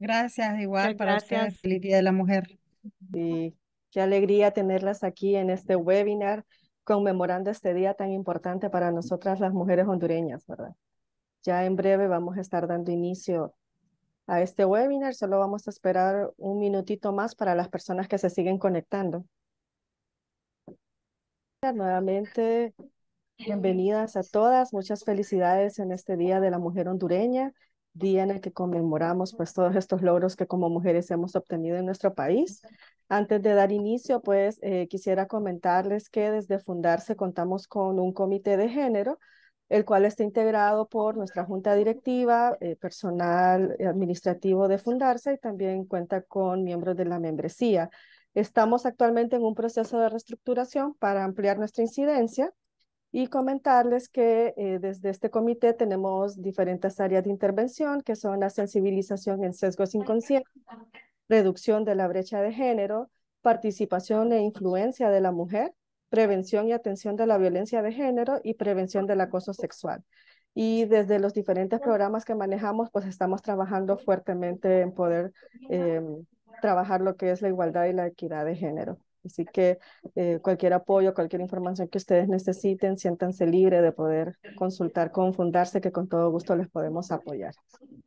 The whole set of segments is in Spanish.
Gracias, igual para gracias. usted. de la Mujer. Y qué alegría tenerlas aquí en este webinar conmemorando este día tan importante para nosotras las mujeres hondureñas, ¿verdad? Ya en breve vamos a estar dando inicio a este webinar, solo vamos a esperar un minutito más para las personas que se siguen conectando. Nuevamente, bienvenidas a todas, muchas felicidades en este Día de la Mujer Hondureña día en el que conmemoramos pues todos estos logros que como mujeres hemos obtenido en nuestro país. Antes de dar inicio, pues eh, quisiera comentarles que desde fundarse contamos con un comité de género, el cual está integrado por nuestra junta directiva, eh, personal administrativo de fundarse y también cuenta con miembros de la membresía. Estamos actualmente en un proceso de reestructuración para ampliar nuestra incidencia y comentarles que eh, desde este comité tenemos diferentes áreas de intervención, que son la sensibilización en sesgos inconscientes, reducción de la brecha de género, participación e influencia de la mujer, prevención y atención de la violencia de género y prevención del acoso sexual. Y desde los diferentes programas que manejamos, pues estamos trabajando fuertemente en poder em, trabajar lo que es la igualdad y la equidad de género. Así que eh, cualquier apoyo, cualquier información que ustedes necesiten, siéntanse libres de poder consultar con Fundarse, que con todo gusto les podemos apoyar.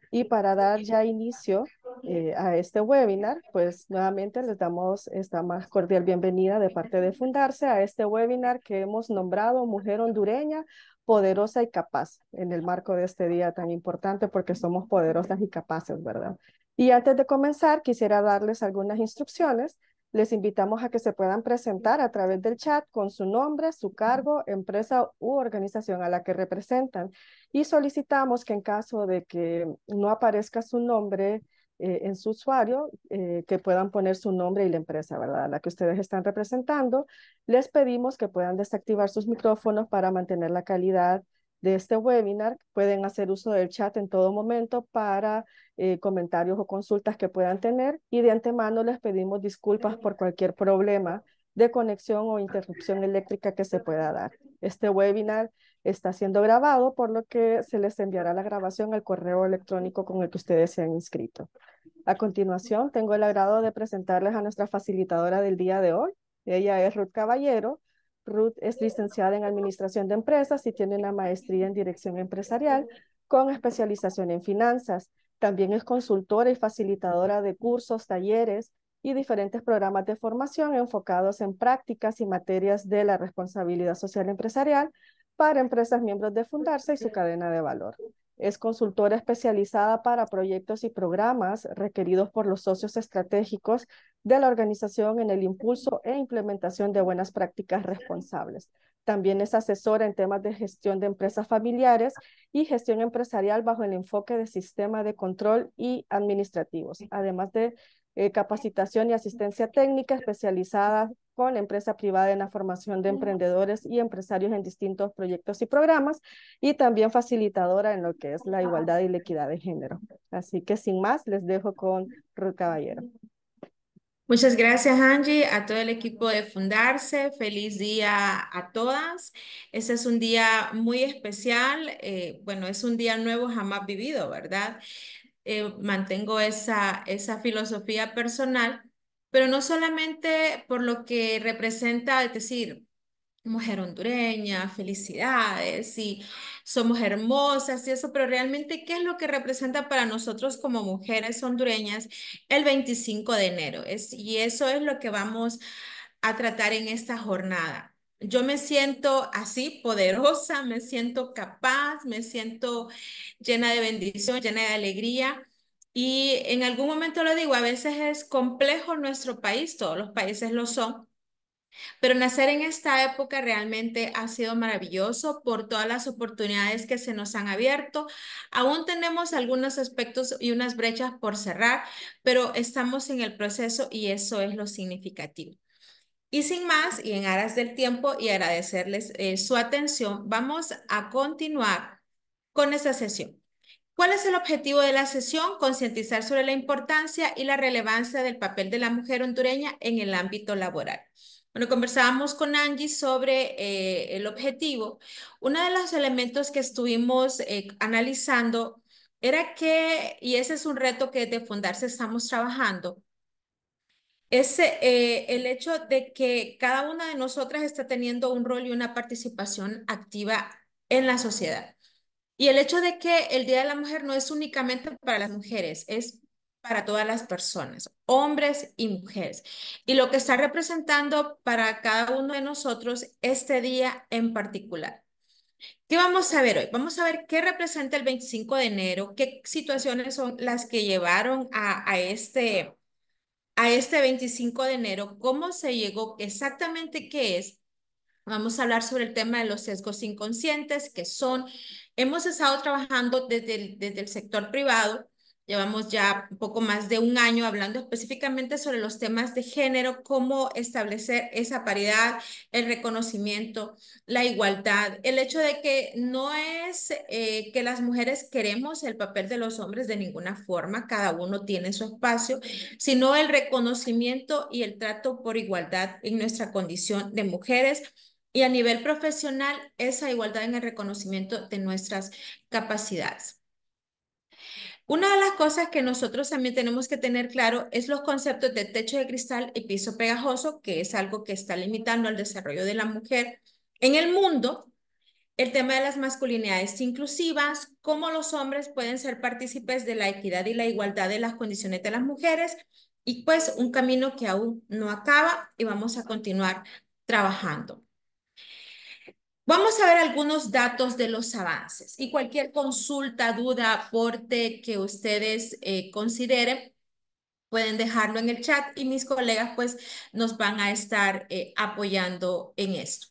Y para dar ya inicio eh, a este webinar, pues nuevamente les damos esta más cordial bienvenida de parte de Fundarse a este webinar que hemos nombrado Mujer Hondureña, Poderosa y Capaz, en el marco de este día tan importante porque somos poderosas y capaces, ¿verdad? Y antes de comenzar, quisiera darles algunas instrucciones les invitamos a que se puedan presentar a través del chat con su nombre, su cargo, empresa u organización a la que representan y solicitamos que en caso de que no aparezca su nombre eh, en su usuario, eh, que puedan poner su nombre y la empresa, ¿verdad? La que ustedes están representando. Les pedimos que puedan desactivar sus micrófonos para mantener la calidad de este webinar. Pueden hacer uso del chat en todo momento para eh, comentarios o consultas que puedan tener y de antemano les pedimos disculpas por cualquier problema de conexión o interrupción eléctrica que se pueda dar. Este webinar está siendo grabado, por lo que se les enviará la grabación al correo electrónico con el que ustedes se han inscrito. A continuación, tengo el agrado de presentarles a nuestra facilitadora del día de hoy. Ella es Ruth Caballero, Ruth es licenciada en Administración de Empresas y tiene una maestría en Dirección Empresarial con especialización en finanzas. También es consultora y facilitadora de cursos, talleres y diferentes programas de formación enfocados en prácticas y materias de la responsabilidad social empresarial para empresas miembros de Fundarse y su cadena de valor. Es consultora especializada para proyectos y programas requeridos por los socios estratégicos de la organización en el impulso e implementación de buenas prácticas responsables. También es asesora en temas de gestión de empresas familiares y gestión empresarial bajo el enfoque de sistema de control y administrativos, además de eh, capacitación y asistencia técnica especializada la empresa privada en la formación de emprendedores y empresarios en distintos proyectos y programas y también facilitadora en lo que es la igualdad y la equidad de género. Así que sin más, les dejo con Ruth Caballero. Muchas gracias Angie, a todo el equipo de Fundarse, feliz día a todas. Este es un día muy especial, eh, bueno, es un día nuevo jamás vivido, ¿verdad? Eh, mantengo esa, esa filosofía personal pero no solamente por lo que representa, es decir, mujer hondureña, felicidades, y somos hermosas y eso, pero realmente, ¿qué es lo que representa para nosotros como mujeres hondureñas el 25 de enero? Es, y eso es lo que vamos a tratar en esta jornada. Yo me siento así, poderosa, me siento capaz, me siento llena de bendición, llena de alegría y en algún momento lo digo, a veces es complejo nuestro país, todos los países lo son, pero nacer en esta época realmente ha sido maravilloso por todas las oportunidades que se nos han abierto. Aún tenemos algunos aspectos y unas brechas por cerrar, pero estamos en el proceso y eso es lo significativo. Y sin más, y en aras del tiempo y agradecerles eh, su atención, vamos a continuar con esta sesión. ¿Cuál es el objetivo de la sesión? Concientizar sobre la importancia y la relevancia del papel de la mujer hondureña en el ámbito laboral. Bueno, conversábamos con Angie sobre eh, el objetivo. Uno de los elementos que estuvimos eh, analizando era que, y ese es un reto que de fundarse estamos trabajando, es eh, el hecho de que cada una de nosotras está teniendo un rol y una participación activa en la sociedad. Y el hecho de que el Día de la Mujer no es únicamente para las mujeres, es para todas las personas, hombres y mujeres. Y lo que está representando para cada uno de nosotros este día en particular. ¿Qué vamos a ver hoy? Vamos a ver qué representa el 25 de enero, qué situaciones son las que llevaron a, a este, a este 25 de enero, cómo se llegó, exactamente qué es. Vamos a hablar sobre el tema de los sesgos inconscientes, que son Hemos estado trabajando desde el, desde el sector privado, llevamos ya un poco más de un año hablando específicamente sobre los temas de género, cómo establecer esa paridad, el reconocimiento, la igualdad, el hecho de que no es eh, que las mujeres queremos el papel de los hombres de ninguna forma, cada uno tiene su espacio, sino el reconocimiento y el trato por igualdad en nuestra condición de mujeres y a nivel profesional esa igualdad en el reconocimiento de nuestras capacidades. Una de las cosas que nosotros también tenemos que tener claro es los conceptos de techo de cristal y piso pegajoso, que es algo que está limitando el desarrollo de la mujer en el mundo. El tema de las masculinidades inclusivas, cómo los hombres pueden ser partícipes de la equidad y la igualdad de las condiciones de las mujeres, y pues un camino que aún no acaba y vamos a continuar trabajando. Vamos a ver algunos datos de los avances y cualquier consulta, duda, aporte que ustedes eh, consideren, pueden dejarlo en el chat y mis colegas pues nos van a estar eh, apoyando en esto.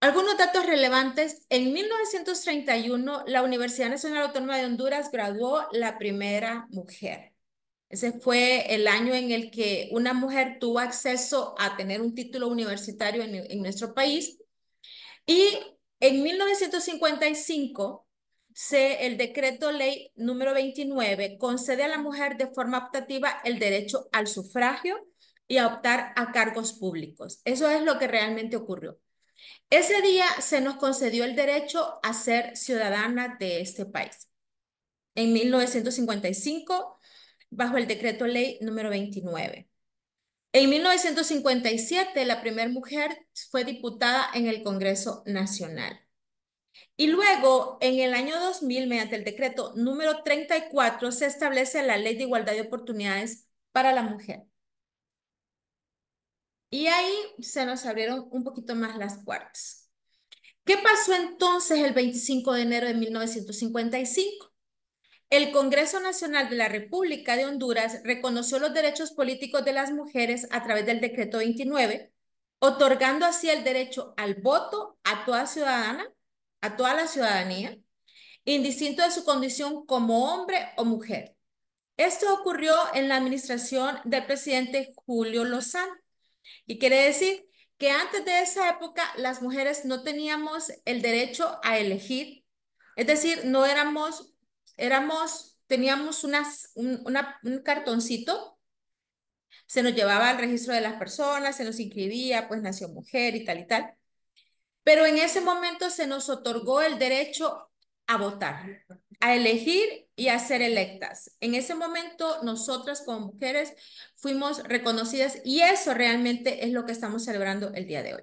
Algunos datos relevantes. En 1931, la Universidad Nacional Autónoma de Honduras graduó la primera mujer. Ese fue el año en el que una mujer tuvo acceso a tener un título universitario en nuestro país y en 1955, se, el decreto ley número 29 concede a la mujer de forma optativa el derecho al sufragio y a optar a cargos públicos. Eso es lo que realmente ocurrió. Ese día se nos concedió el derecho a ser ciudadana de este país. En 1955, bajo el decreto ley número 29. En 1957, la primera mujer fue diputada en el Congreso Nacional. Y luego, en el año 2000, mediante el decreto número 34, se establece la Ley de Igualdad de Oportunidades para la Mujer. Y ahí se nos abrieron un poquito más las puertas. ¿Qué pasó entonces el 25 de enero de 1955? El Congreso Nacional de la República de Honduras reconoció los derechos políticos de las mujeres a través del decreto 29, otorgando así el derecho al voto a toda ciudadana, a toda la ciudadanía, indistinto de su condición como hombre o mujer. Esto ocurrió en la administración del presidente Julio Lozano. Y quiere decir que antes de esa época las mujeres no teníamos el derecho a elegir, es decir, no éramos éramos, teníamos unas, un, una, un cartoncito, se nos llevaba al registro de las personas, se nos inscribía, pues nació mujer y tal y tal. Pero en ese momento se nos otorgó el derecho a votar, a elegir y a ser electas. En ese momento nosotras como mujeres fuimos reconocidas y eso realmente es lo que estamos celebrando el día de hoy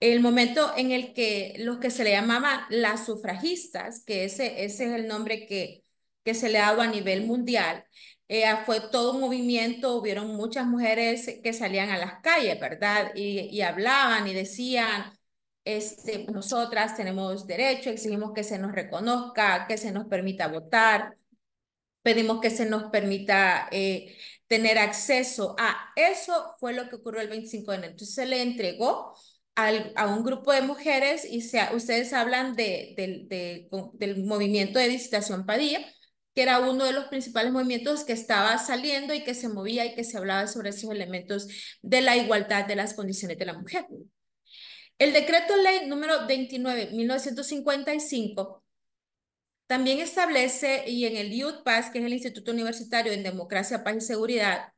el momento en el que los que se le llamaban las sufragistas, que ese, ese es el nombre que, que se le ha dado a nivel mundial, eh, ah, fue todo un movimiento, hubieron muchas mujeres que salían a las calles, ¿verdad? Y, hablaban y decían, este, nosotras tenemos derecho, exigimos que se nos reconozca, que se nos permita votar, pedimos que se nos permita... Eh, tener acceso a eso fue lo que ocurrió el 25 de enero. Entonces se le entregó a un grupo de mujeres y ustedes hablan de, del movimiento de visitación Padilla, que era uno de los principales movimientos que estaba saliendo y que se movía y que se hablaba sobre esos elementos de la igualdad de las condiciones de la mujer. El decreto ley número 29, 1955, también establece, y en el IUDPAS, que es el Instituto Universitario en Democracia, Paz y Seguridad,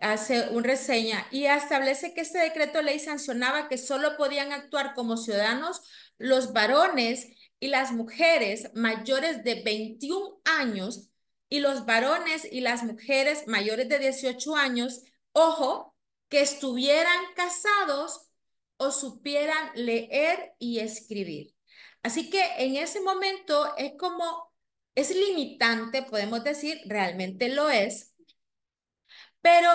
hace una reseña y establece que este decreto ley sancionaba que solo podían actuar como ciudadanos los varones y las mujeres mayores de 21 años y los varones y las mujeres mayores de 18 años, ojo, que estuvieran casados o supieran leer y escribir. Así que en ese momento es como, es limitante, podemos decir, realmente lo es, pero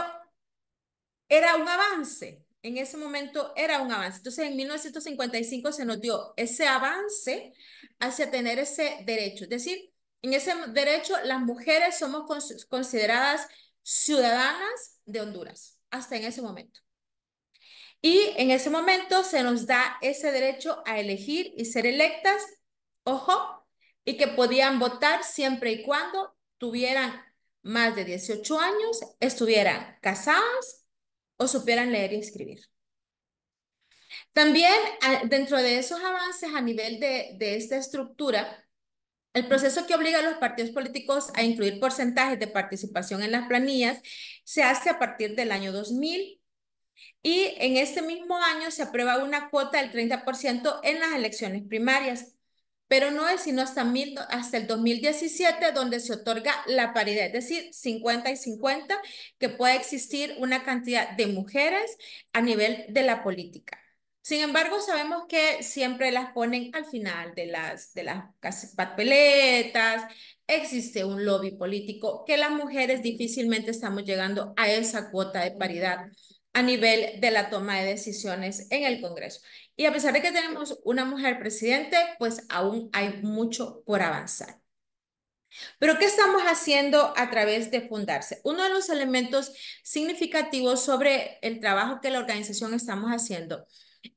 era un avance, en ese momento era un avance. Entonces, en 1955 se nos dio ese avance hacia tener ese derecho. Es decir, en ese derecho las mujeres somos consideradas ciudadanas de Honduras, hasta en ese momento. Y en ese momento se nos da ese derecho a elegir y ser electas, ojo, y que podían votar siempre y cuando tuvieran más de 18 años estuvieran casadas o supieran leer y escribir. También dentro de esos avances a nivel de, esta estructura, el proceso que obliga a los partidos políticos a incluir porcentajes de participación en las planillas se hace a partir del año 2000 y en este mismo año se aprueba una cuota del 30% en las elecciones primarias pero no es sino hasta, el 2017 donde se otorga la paridad, es decir, 50 y 50, que puede existir una cantidad de mujeres a nivel de la política. Sin embargo, sabemos que siempre las ponen al final de las, de las papeletas, existe un lobby político, que las mujeres difícilmente estamos llegando a esa cuota de paridad a nivel de la toma de decisiones en el Congreso. Y a pesar de que tenemos una mujer presidente, pues aún hay mucho por avanzar. Pero ¿qué estamos haciendo a través de fundarse? Uno de los elementos significativos sobre el trabajo que la organización estamos haciendo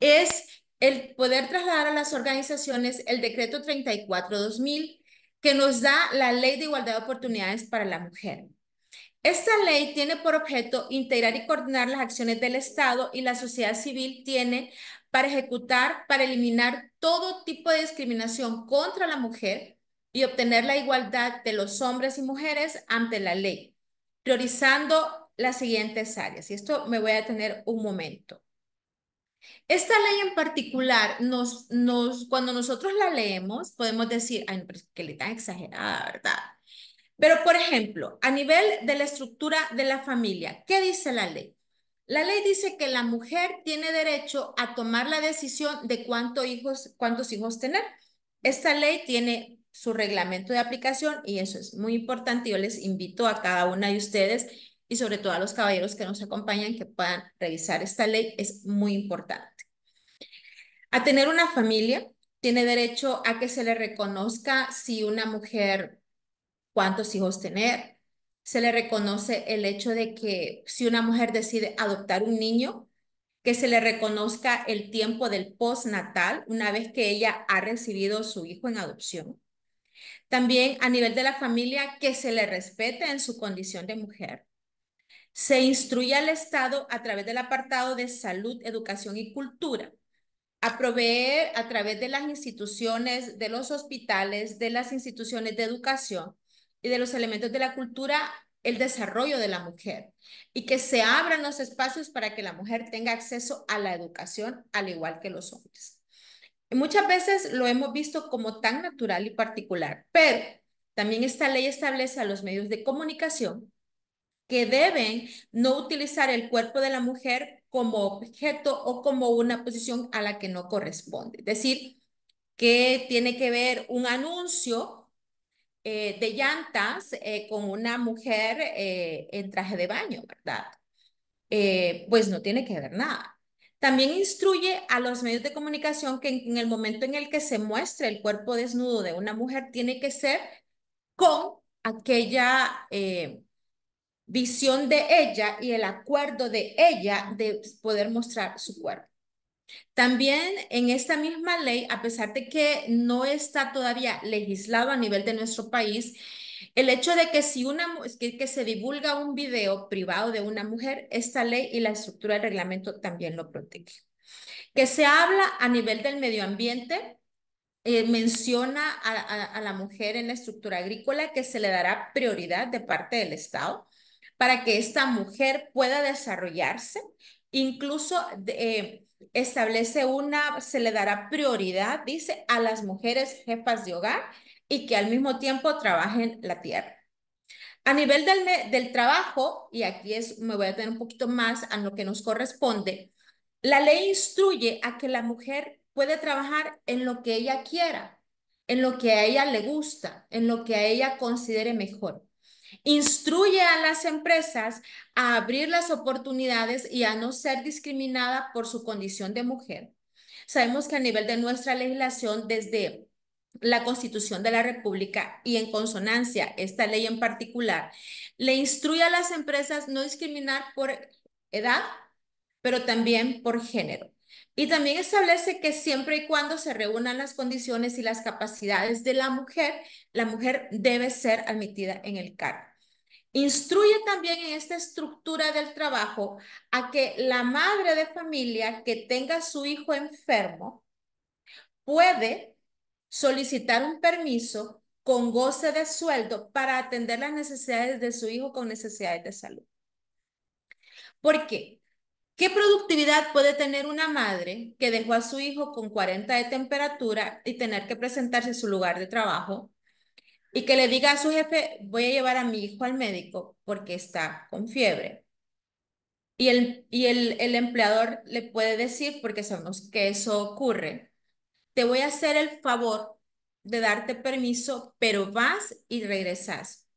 es el poder trasladar a las organizaciones el decreto 34-2000 que nos da la ley de igualdad de oportunidades para la mujer. Esta ley tiene por objeto integrar y coordinar las acciones del Estado y la sociedad civil tiene para ejecutar, para eliminar todo tipo de discriminación contra la mujer y obtener la igualdad de los hombres y mujeres ante la ley, priorizando las siguientes áreas. Y esto me voy a tener un momento. Esta ley en particular, cuando nosotros la leemos, podemos decir, ay, pero es que le tan exagerada, ¿verdad? Pero, por ejemplo, a nivel de la estructura de la familia, ¿qué dice la ley? La ley dice que la mujer tiene derecho a tomar la decisión de hijos, cuántos hijos tener. Esta ley tiene su reglamento de aplicación y eso es muy importante. Yo les invito a cada una de ustedes y sobre todo a los caballeros que nos acompañan que puedan revisar esta ley. Es muy importante. A tener una familia, tiene derecho a que se le reconozca si una mujer cuántos hijos tener. Se le reconoce el hecho de que si una mujer decide adoptar un niño, que se le reconozca el tiempo del postnatal una vez que ella ha recibido su hijo en adopción. También a nivel de la familia, que se le respete en su condición de mujer. Se instruye al Estado a través del apartado de salud, educación y cultura a proveer a través de las instituciones, de los hospitales, de las instituciones de educación, y de los elementos de la cultura el desarrollo de la mujer y que se abran los espacios para que la mujer tenga acceso a la educación al igual que los hombres. muchas veces lo hemos visto como tan natural y particular, pero también esta ley establece a los medios de comunicación que deben no utilizar el cuerpo de la mujer como objeto o como una posición a la que no corresponde. Es decir, que tiene que ver un anuncio eh, de llantas eh, con una mujer eh, en traje de baño, ¿verdad? pues no tiene que ver nada. También instruye a los medios de comunicación que en, en el momento en el que se muestre el cuerpo desnudo de una mujer tiene que ser con aquella visión de ella y el acuerdo de ella de poder mostrar su cuerpo. También en esta misma ley, a pesar de que no está todavía legislado a nivel de nuestro país, el hecho de que si una que, se divulga un video privado de una mujer, esta ley y la estructura del reglamento también lo protege. Que se habla a nivel del medio ambiente, eh, menciona a, la mujer en la estructura agrícola que se le dará prioridad de parte del Estado para que esta mujer pueda desarrollarse, incluso de, eh, establece una, se le dará prioridad, dice, a las mujeres jefas de hogar y que al mismo tiempo trabajen la tierra. A nivel del, trabajo, y aquí es, me voy a tener un poquito más a lo que nos corresponde, la ley instruye a que la mujer puede trabajar en lo que ella quiera, en lo que a ella le gusta, en lo que a ella considere mejor. Instruye a las empresas a abrir las oportunidades y a no ser discriminada por su condición de mujer. Sabemos que a nivel de nuestra legislación, desde la Constitución de la República y en consonancia esta ley en particular, le instruye a las empresas no discriminar por edad, pero también por género. Y también establece que siempre y cuando se reúnan las condiciones y las capacidades de la mujer, la mujer debe ser admitida en el cargo. Instruye también en esta estructura del trabajo a que la madre de familia que tenga a su hijo enfermo puede solicitar un permiso con goce de sueldo para atender las necesidades de su hijo con necesidades de salud. ¿Por qué? ¿Qué productividad puede tener una madre que dejó a su hijo con 40 de temperatura y tener que presentarse a su lugar de trabajo y que le diga a su jefe, voy a llevar a mi hijo al médico porque está con fiebre. Y el, y el, el empleador le puede decir, porque sabemos que eso ocurre, te voy a hacer el favor de darte permiso, pero vas y regresas.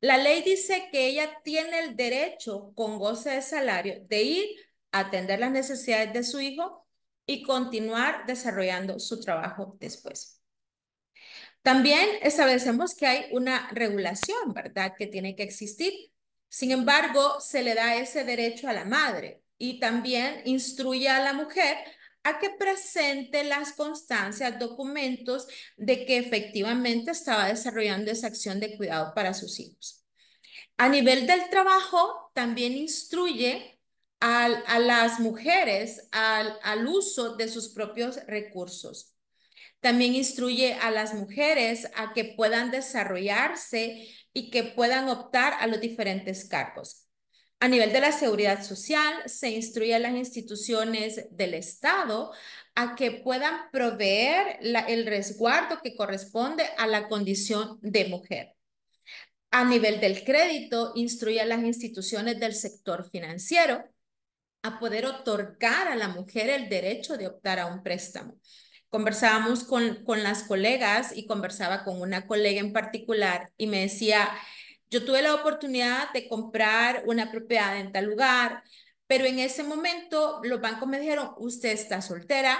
La ley dice que ella tiene el derecho con goce de salario de ir a atender las necesidades de su hijo y continuar desarrollando su trabajo después. También establecemos que hay una regulación, ¿verdad?, que tiene que existir. Sin embargo, se le da ese derecho a la madre y también instruye a la mujer a que presente las constancias, documentos de que efectivamente estaba desarrollando esa acción de cuidado para sus hijos. A nivel del trabajo, también instruye a las mujeres al uso de sus propios recursos. También instruye a las mujeres a que puedan desarrollarse y que puedan optar a los diferentes cargos. A nivel de la seguridad social, se instruye a las instituciones del Estado a que puedan proveer el resguardo que corresponde a la condición de mujer. A nivel del crédito, instruye a las instituciones del sector financiero a poder otorgar a la mujer el derecho de optar a un préstamo. Conversábamos con, con las colegas y conversaba con una colega en particular y me decía, yo tuve la oportunidad de comprar una propiedad en tal lugar, pero en ese momento los bancos me dijeron, usted está soltera,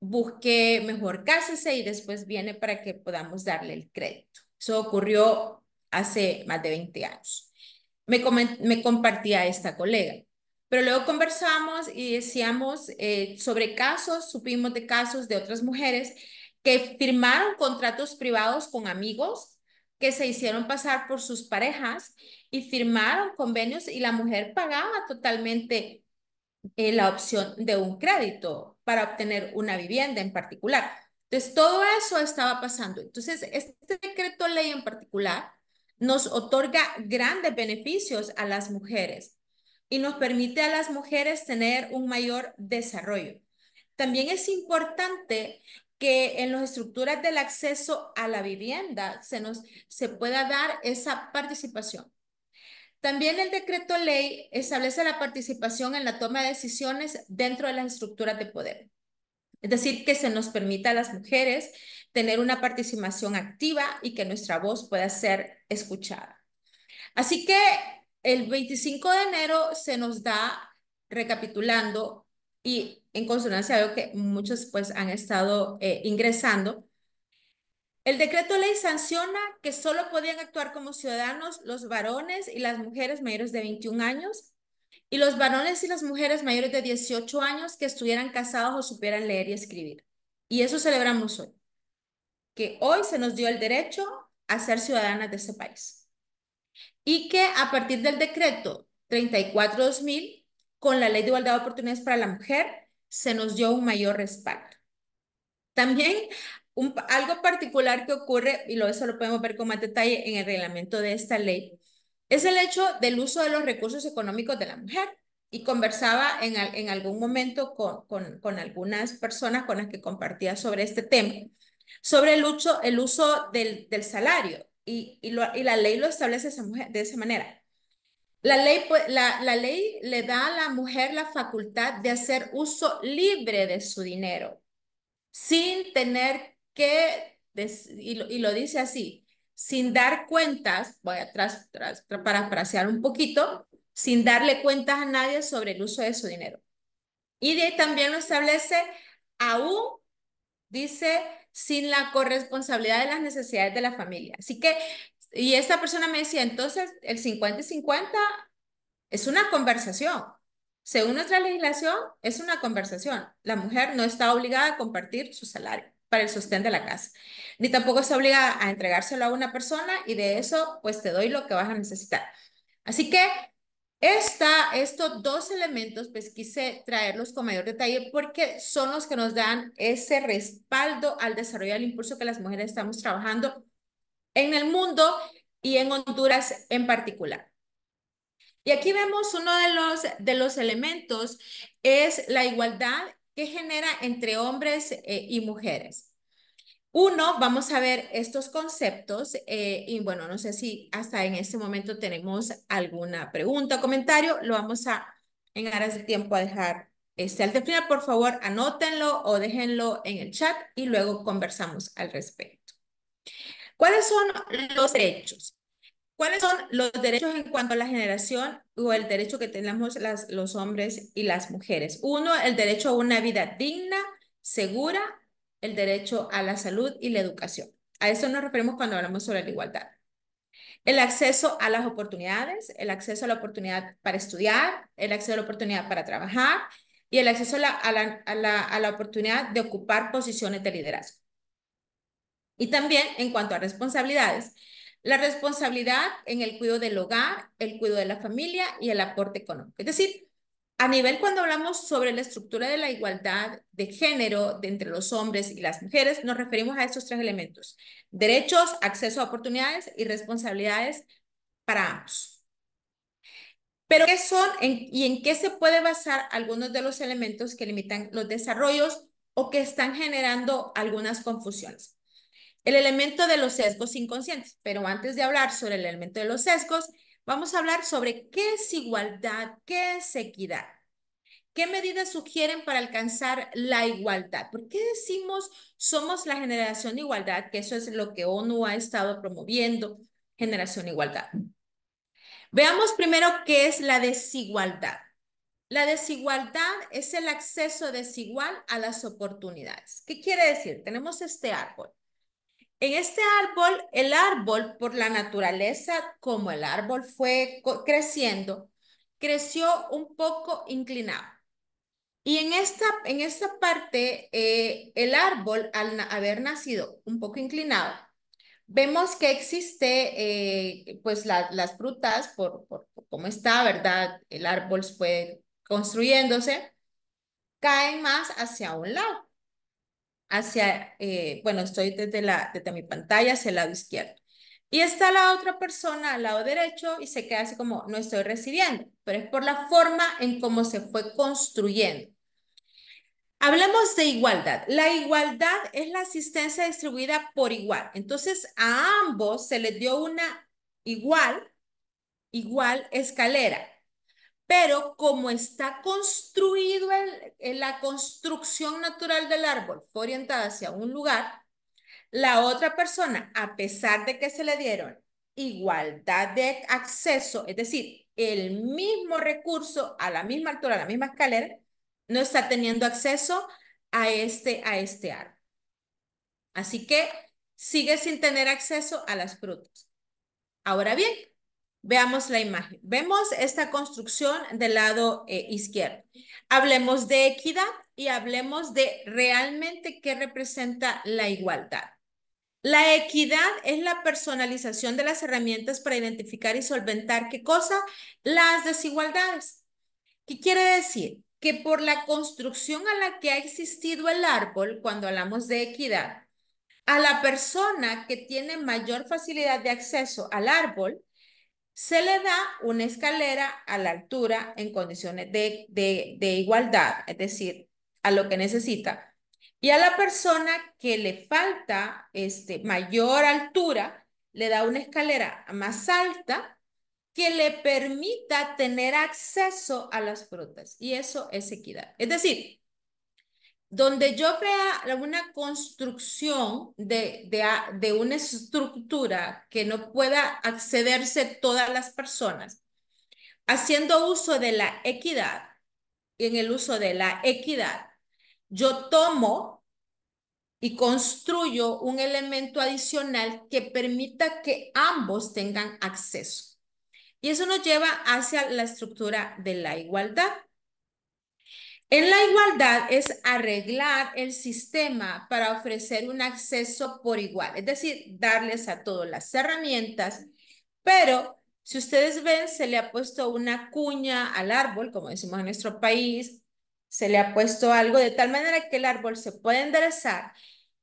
busque mejor cásese y después viene para que podamos darle el crédito. Eso ocurrió hace más de 20 años. me compartía esta colega. Pero luego conversamos y decíamos eh, sobre casos, supimos de casos de otras mujeres que firmaron contratos privados con amigos, que se hicieron pasar por sus parejas y firmaron convenios y la mujer pagaba totalmente eh, la opción de un crédito para obtener una vivienda en particular. Entonces, todo eso estaba pasando. Entonces, este decreto ley en particular nos otorga grandes beneficios a las mujeres y nos permite a las mujeres tener un mayor desarrollo. También es importante que en las estructuras del acceso a la vivienda se nos se pueda dar esa participación. También el decreto ley establece la participación en la toma de decisiones dentro de las estructuras de poder. Es decir, que se nos permita a las mujeres tener una participación activa y que nuestra voz pueda ser escuchada. Así que el 25 de enero se nos da, recapitulando, y en consonancia veo que muchos pues han estado eh, ingresando, el decreto ley sanciona que solo podían actuar como ciudadanos los varones y las mujeres mayores de 21 años y los varones y las mujeres mayores de 18 años que estuvieran casados o supieran leer y escribir. Y eso celebramos hoy, que hoy se nos dio el derecho a ser ciudadanas de ese país y que a partir del decreto 34-2000, con la Ley de Igualdad de Oportunidades para la Mujer, se nos dio un mayor respaldo. También un, algo particular que ocurre, y eso lo podemos ver con más detalle en el reglamento de esta ley, es el hecho del uso de los recursos económicos de la mujer. Y conversaba en, en algún momento con, con, con algunas personas con las que compartía sobre este tema, sobre el uso, el uso del, del salario, y, la ley lo establece esa mujer, de esa manera. La ley, la, la ley le da a la mujer la facultad de hacer uso libre de su dinero, sin tener que, y lo, dice así, sin dar cuentas, voy atrás para un poquito, sin darle cuentas a nadie sobre el uso de su dinero. Y de, también lo establece aún, dice, sin la corresponsabilidad de las necesidades de la familia. Así que, y esta persona me decía, entonces, el 50 y 50 es una conversación. Según nuestra legislación, es una conversación. La mujer no está obligada a compartir su salario para el sostén de la casa, ni tampoco está obligada a entregárselo a una persona y de eso, pues te doy lo que vas a necesitar. Así que esta, estos dos elementos, pues quise traerlos con mayor detalle porque son los que nos dan ese respaldo al desarrollo del impulso que las mujeres estamos trabajando en el mundo y en Honduras en particular. Y aquí vemos uno de los, de los elementos, es la igualdad que genera entre hombres eh, y mujeres. Uno, vamos a ver estos conceptos eh, y bueno, no sé si hasta en este momento tenemos alguna pregunta o comentario, lo vamos a, en aras de tiempo, a dejar este, al final. Por favor, anótenlo o déjenlo en el chat y luego conversamos al respecto. ¿Cuáles son los derechos? ¿Cuáles son los derechos en cuanto a la generación o el derecho que tenemos las, los hombres y las mujeres? Uno, el derecho a una vida digna, segura el derecho a la salud y la educación. A eso nos referimos cuando hablamos sobre la igualdad. El acceso a las oportunidades, el acceso a la oportunidad para estudiar, el acceso a la oportunidad para trabajar y el acceso a la, oportunidad de ocupar posiciones de liderazgo. Y también en cuanto a responsabilidades, la responsabilidad en el cuidado del hogar, el cuidado de la familia y el aporte económico. Es decir, a nivel cuando hablamos sobre la estructura de la igualdad de género de entre los hombres y las mujeres, nos referimos a estos tres elementos. Derechos, acceso a oportunidades y responsabilidades para ambos. Pero ¿qué son y en qué se puede basar algunos de los elementos que limitan los desarrollos o que están generando algunas confusiones? El elemento de los sesgos inconscientes, pero antes de hablar sobre el elemento de los sesgos, Vamos a hablar sobre qué es igualdad, qué es equidad. ¿Qué medidas sugieren para alcanzar la igualdad? ¿Por qué decimos somos la generación de igualdad? Que eso es lo que ONU ha estado promoviendo, generación de igualdad. Veamos primero qué es la desigualdad. La desigualdad es el acceso desigual a las oportunidades. ¿Qué quiere decir? Tenemos este árbol en este árbol, el árbol, por la naturaleza, como el árbol fue creciendo, creció un poco inclinado. Y en esta, en esta parte, eh, el árbol, al haber nacido un poco inclinado, vemos que existe, eh, pues, las frutas, por, por, por cómo está, ¿verdad? El árbol fue construyéndose, caen más hacia un lado hacia, eh, bueno, estoy desde, la, desde mi pantalla hacia el lado izquierdo. Y está la otra persona al lado derecho y se queda así como, no estoy recibiendo, pero es por la forma en cómo se fue construyendo. Hablemos de igualdad. La igualdad es la asistencia distribuida por igual. Entonces, a ambos se les dio una igual, igual escalera pero como está construido en la construcción natural del árbol, fue orientada hacia un lugar, la otra persona, a pesar de que se le dieron igualdad de acceso, es decir, el mismo recurso a la misma altura, a la misma escalera, no está teniendo acceso a este, a este árbol. Así que sigue sin tener acceso a las frutas. Ahora bien, Veamos la imagen. Vemos esta construcción del lado eh, izquierdo. Hablemos de equidad y hablemos de realmente qué representa la igualdad. La equidad es la personalización de las herramientas para identificar y solventar qué cosa? Las desigualdades. ¿Qué quiere decir? Que por la construcción a la que ha existido el árbol, cuando hablamos de equidad, a la persona que tiene mayor facilidad de acceso al árbol, se le da una escalera a la altura en condiciones de, de, igualdad, es decir, a lo que necesita. Y a la persona que le falta este, mayor altura, le da una escalera más alta que le permita tener acceso a las frutas. Y eso es equidad. Es decir, donde yo vea alguna construcción de, una estructura que no pueda accederse todas las personas, haciendo uso de la equidad, y en el uso de la equidad, yo tomo y construyo un elemento adicional que permita que ambos tengan acceso. Y eso nos lleva hacia la estructura de la igualdad. En la igualdad es arreglar el sistema para ofrecer un acceso por igual, es decir, darles a todos las herramientas, pero si ustedes ven, se le ha puesto una cuña al árbol, como decimos en nuestro país, se le ha puesto algo de tal manera que el árbol se puede enderezar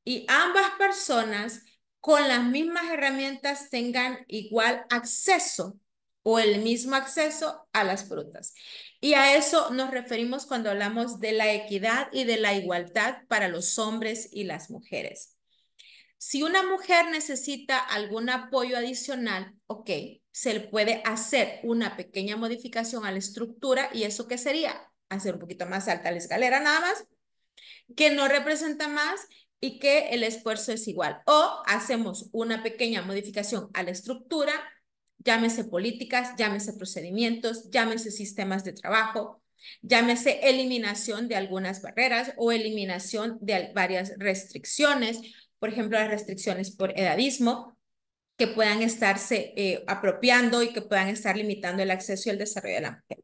y ambas personas con las mismas herramientas tengan igual acceso o el mismo acceso a las frutas. Y a eso nos referimos cuando hablamos de la equidad y de la igualdad para los hombres y las mujeres. Si una mujer necesita algún apoyo adicional, ok, se le puede hacer una pequeña modificación a la estructura y eso qué sería? Hacer un poquito más alta la escalera nada más, que no representa más y que el esfuerzo es igual. O hacemos una pequeña modificación a la estructura llámese políticas, llámese procedimientos, llámese sistemas de trabajo, llámese eliminación de algunas barreras o eliminación de varias restricciones, por ejemplo, las restricciones por edadismo que puedan estarse eh, apropiando y que puedan estar limitando el acceso y el desarrollo de la mujer.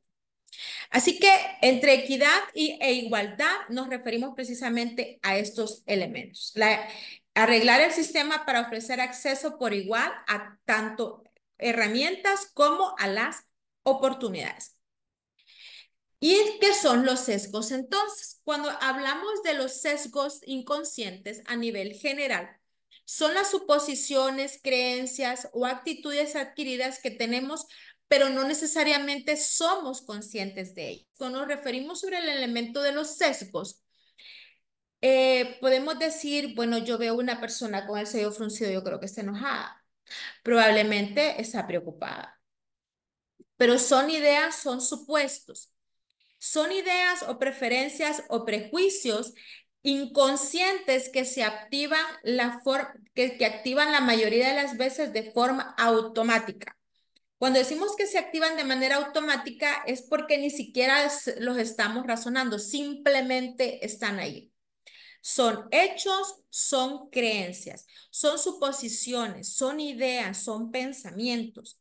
Así que entre equidad y, e igualdad nos referimos precisamente a estos elementos. La, arreglar el sistema para ofrecer acceso por igual a tanto herramientas como a las oportunidades. ¿Y qué son los sesgos? Entonces, cuando hablamos de los sesgos inconscientes a nivel general, son las suposiciones, creencias o actitudes adquiridas que tenemos, pero no necesariamente somos conscientes de ellas. Cuando nos referimos sobre el elemento de los sesgos, eh, podemos decir, bueno, yo veo una persona con el sello fruncido, yo creo que está enojada Probablemente está preocupada. Pero son ideas, son supuestos. Son ideas o preferencias o prejuicios inconscientes que se activan la que, que activan la mayoría de las veces de forma automática. Cuando decimos que se activan de manera automática es porque ni siquiera los estamos razonando, simplemente están ahí. Son hechos, son creencias, son suposiciones, son ideas, son pensamientos.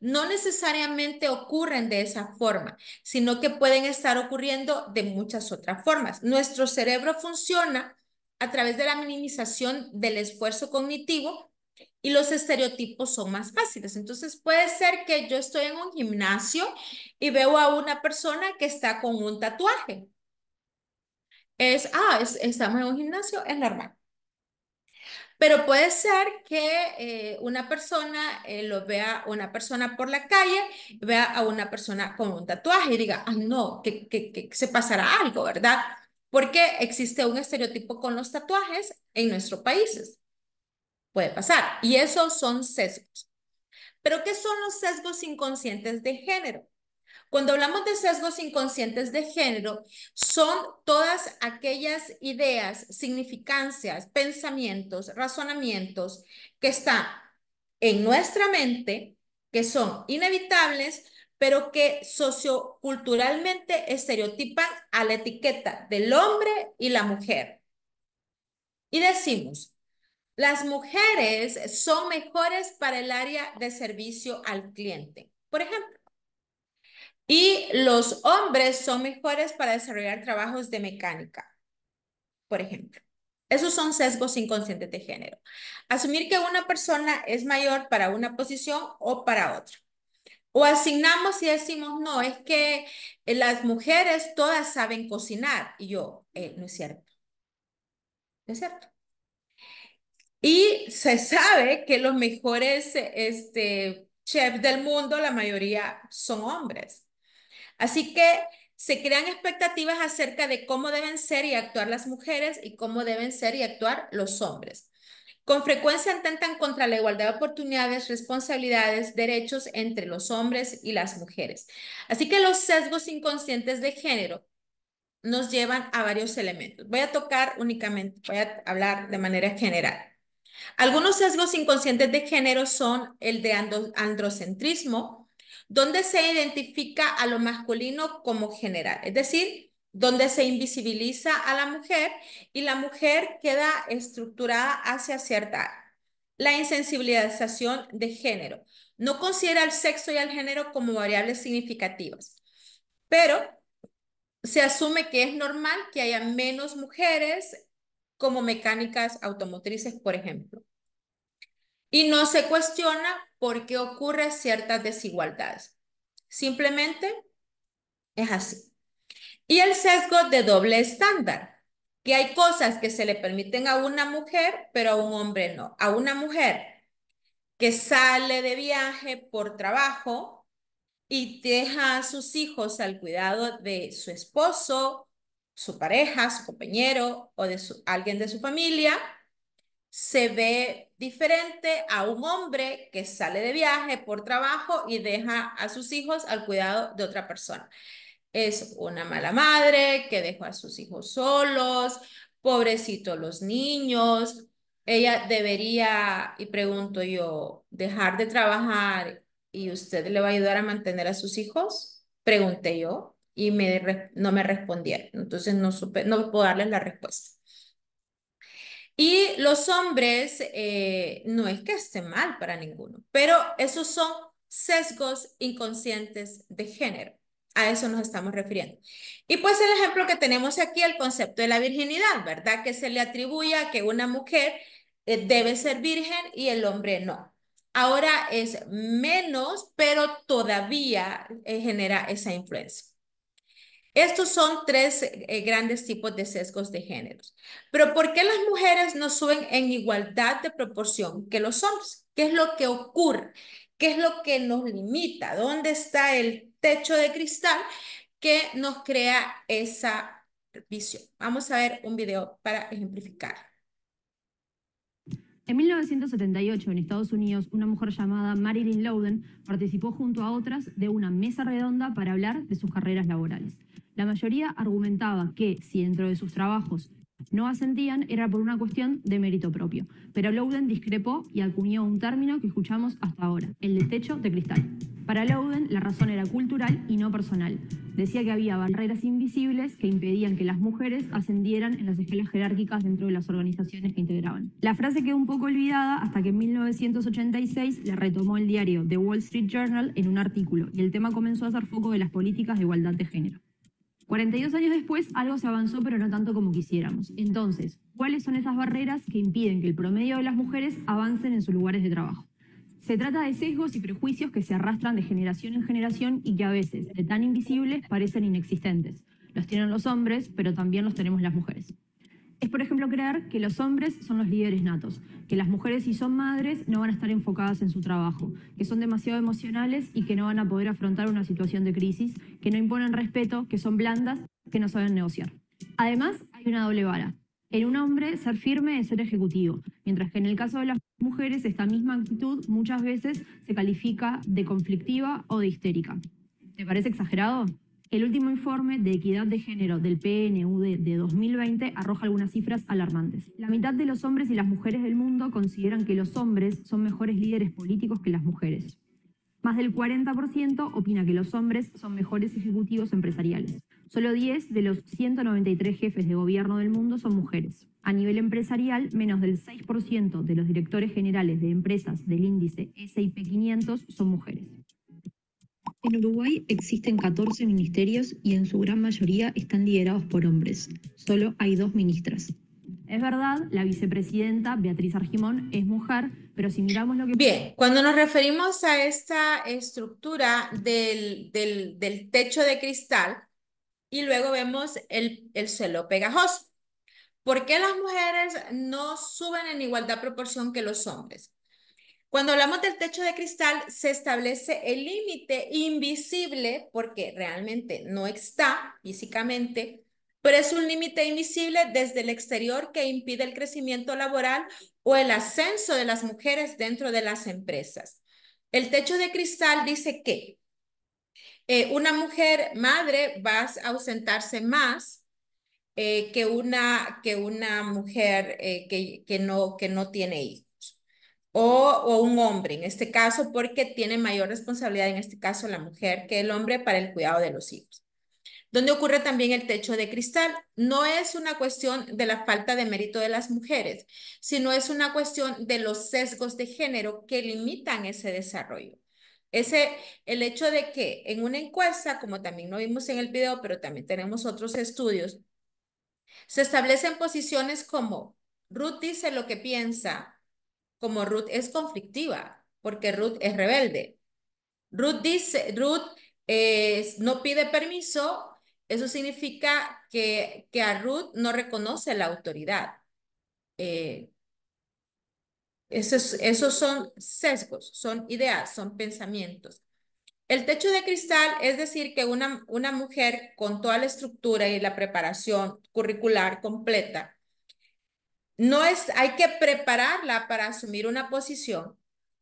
No necesariamente ocurren de esa forma, sino que pueden estar ocurriendo de muchas otras formas. Nuestro cerebro funciona a través de la minimización del esfuerzo cognitivo y los estereotipos son más fáciles. Entonces puede ser que yo estoy en un gimnasio y veo a una persona que está con un tatuaje es, ah, es, estamos en un gimnasio, es normal. Pero puede ser que eh, una persona eh, lo vea una persona por la calle, vea a una persona con un tatuaje y diga, ah, no, que se pasará algo, ¿verdad? Porque existe un estereotipo con los tatuajes en nuestros países. Puede pasar. Y esos son sesgos. Pero ¿qué son los sesgos inconscientes de género? Cuando hablamos de sesgos inconscientes de género, son todas aquellas ideas, significancias, pensamientos, razonamientos que están en nuestra mente, que son inevitables, pero que socioculturalmente estereotipan a la etiqueta del hombre y la mujer. Y decimos, las mujeres son mejores para el área de servicio al cliente. Por ejemplo, y los hombres son mejores para desarrollar trabajos de mecánica, por ejemplo. Esos son sesgos inconscientes de género. Asumir que una persona es mayor para una posición o para otra. O asignamos y decimos, no, es que eh, las mujeres todas saben cocinar. Y yo, eh, no es cierto. No es cierto. Y se sabe que los mejores este, chefs del mundo, la mayoría son hombres. Así que se crean expectativas acerca de cómo deben ser y actuar las mujeres y cómo deben ser y actuar los hombres. Con frecuencia intentan contra la igualdad de oportunidades, responsabilidades, derechos entre los hombres y las mujeres. Así que los sesgos inconscientes de género nos llevan a varios elementos. Voy a tocar únicamente, voy a hablar de manera general. Algunos sesgos inconscientes de género son el de androcentrismo, donde se identifica a lo masculino como general, es decir, donde se invisibiliza a la mujer y la mujer queda estructurada hacia cierta La insensibilización de género. No considera el sexo y el género como variables significativas, pero se asume que es normal que haya menos mujeres como mecánicas automotrices, por ejemplo y no se cuestiona por qué ocurren ciertas desigualdades. Simplemente es así. Y el sesgo de doble estándar, que hay cosas que se le permiten a una mujer, pero a un hombre no. A una mujer que sale de viaje por trabajo y deja a sus hijos al cuidado de su esposo, su pareja, su compañero o de alguien de su familia, se ve diferente a un hombre que sale de viaje por trabajo y deja a sus hijos al cuidado de otra persona. Es una mala madre que dejó a sus hijos solos, pobrecitos los niños. Ella debería, y pregunto yo, dejar de trabajar y usted le va a ayudar a mantener a sus hijos? Pregunté yo y me, no me respondieron. Entonces no supe, no puedo darles la respuesta. Y los hombres eh, no es que esté mal para ninguno, pero esos son sesgos inconscientes de género. A eso nos estamos refiriendo. Y pues el ejemplo que tenemos aquí, el concepto de la virginidad, ¿verdad? Que se le atribuye a que una mujer eh, debe ser virgen y el hombre no. Ahora es menos, pero todavía eh, genera esa influencia. Estos son tres eh, grandes tipos de sesgos de género. Pero ¿por qué las mujeres no suben en igualdad de proporción que los hombres? ¿Qué es lo que ocurre? ¿Qué es lo que nos limita? ¿Dónde está el techo de cristal que nos crea esa visión? Vamos a ver un video para ejemplificar. En 1978, en Estados Unidos, una mujer llamada Marilyn Lowden participó junto a otras de una mesa redonda para hablar de sus carreras laborales. La mayoría argumentaba que, si dentro de sus trabajos no asentían, era por una cuestión de mérito propio. Pero Lowden discrepó y acuñó un término que escuchamos hasta ahora, el de techo de cristal. Para Lowden, la razón era cultural y no personal. Decía que había barreras invisibles que impedían que las mujeres ascendieran en las escalas jerárquicas dentro de las organizaciones que integraban. La frase quedó un poco olvidada hasta que en 1986 la retomó el diario The Wall Street Journal en un artículo y el tema comenzó a hacer foco de las políticas de igualdad de género. 42 años después, algo se avanzó, pero no tanto como quisiéramos. Entonces, ¿cuáles son esas barreras que impiden que el promedio de las mujeres avancen en sus lugares de trabajo? Se trata de sesgos y prejuicios que se arrastran de generación en generación y que a veces, de tan invisibles, parecen inexistentes. Los tienen los hombres, pero también los tenemos las mujeres. Es, por ejemplo, creer que los hombres son los líderes natos, que las mujeres, si son madres, no van a estar enfocadas en su trabajo, que son demasiado emocionales y que no van a poder afrontar una situación de crisis, que no imponen respeto, que son blandas, que no saben negociar. Además, hay una doble vara. En un hombre, ser firme es ser ejecutivo, mientras que en el caso de las mujeres, esta misma actitud muchas veces se califica de conflictiva o de histérica. ¿Te parece exagerado? El último informe de equidad de género del PNUD de 2020 arroja algunas cifras alarmantes. La mitad de los hombres y las mujeres del mundo consideran que los hombres son mejores líderes políticos que las mujeres. Más del 40% opina que los hombres son mejores ejecutivos empresariales. Solo 10 de los 193 jefes de gobierno del mundo son mujeres. A nivel empresarial, menos del 6% de los directores generales de empresas del índice SIP 500 son mujeres. En Uruguay existen 14 ministerios y en su gran mayoría están liderados por hombres. Solo hay dos ministras. Es verdad, la vicepresidenta Beatriz Argimón es mujer, pero si miramos lo que... Bien, cuando nos referimos a esta estructura del, del techo de cristal, y luego vemos el, el pegajoso. ¿Por qué las mujeres no suben en igualdad proporción que los hombres? Cuando hablamos del techo de cristal, se establece el límite invisible, porque realmente no está físicamente, pero es un límite invisible desde el exterior que impide el crecimiento laboral o el ascenso de las mujeres dentro de las empresas. El techo de cristal dice que eh, una mujer madre va a ausentarse más eh, que, una, que una mujer eh, que, que, no, que no tiene hijos. o un hombre, en este caso, porque tiene mayor responsabilidad, en este caso la mujer, que el hombre para el cuidado de los hijos. Donde ocurre también el techo de cristal. No es una cuestión de la falta de mérito de las mujeres, sino es una cuestión de los sesgos de género que limitan ese desarrollo. Ese, el hecho de que en una encuesta, como también lo vimos en el video, pero también tenemos otros estudios, se establecen posiciones como Ruth dice lo que piensa, como Ruth es conflictiva, porque Ruth es rebelde. Ruth dice, Ruth eh, no pide permiso, eso significa que, que a Ruth no reconoce la autoridad. Eh, esos, son sesgos, son ideas, son pensamientos. El techo de cristal es decir que una, una mujer con toda la estructura y la preparación curricular completa, no es, hay que prepararla para asumir una posición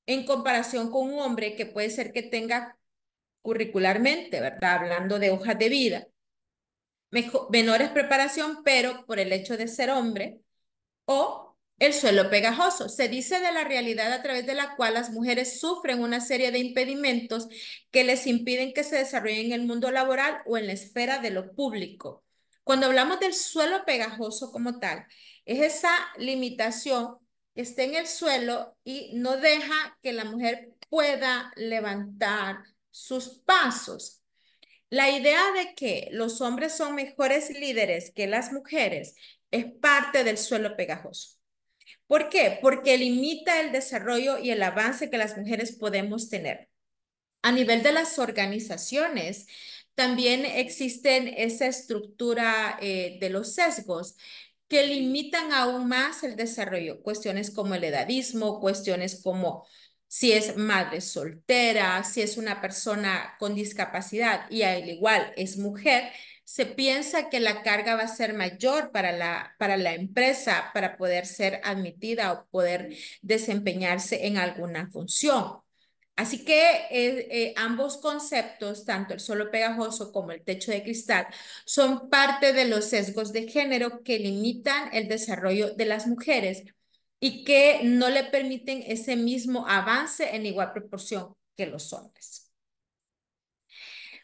en comparación con un hombre que puede ser que tenga curricularmente, ¿verdad? Hablando de hojas de vida, mejor, menores preparación, pero por el hecho de ser hombre, o el suelo pegajoso se dice de la realidad a través de la cual las mujeres sufren una serie de impedimentos que les impiden que se desarrollen en el mundo laboral o en la esfera de lo público. Cuando hablamos del suelo pegajoso como tal, es esa limitación que está en el suelo y no deja que la mujer pueda levantar sus pasos. La idea de que los hombres son mejores líderes que las mujeres es parte del suelo pegajoso. ¿Por qué? Porque limita el desarrollo y el avance que las mujeres podemos tener. A nivel de las organizaciones, también existen esa estructura eh, de los sesgos que limitan aún más el desarrollo. Cuestiones como el edadismo, cuestiones como si es madre soltera, si es una persona con discapacidad y al igual es mujer, se piensa que la carga va a ser mayor para la, para la empresa para poder ser admitida o poder desempeñarse en alguna función. Así que eh, eh, ambos conceptos, tanto el suelo pegajoso como el techo de cristal, son parte de los sesgos de género que limitan el desarrollo de las mujeres y que no le permiten ese mismo avance en igual proporción que los hombres.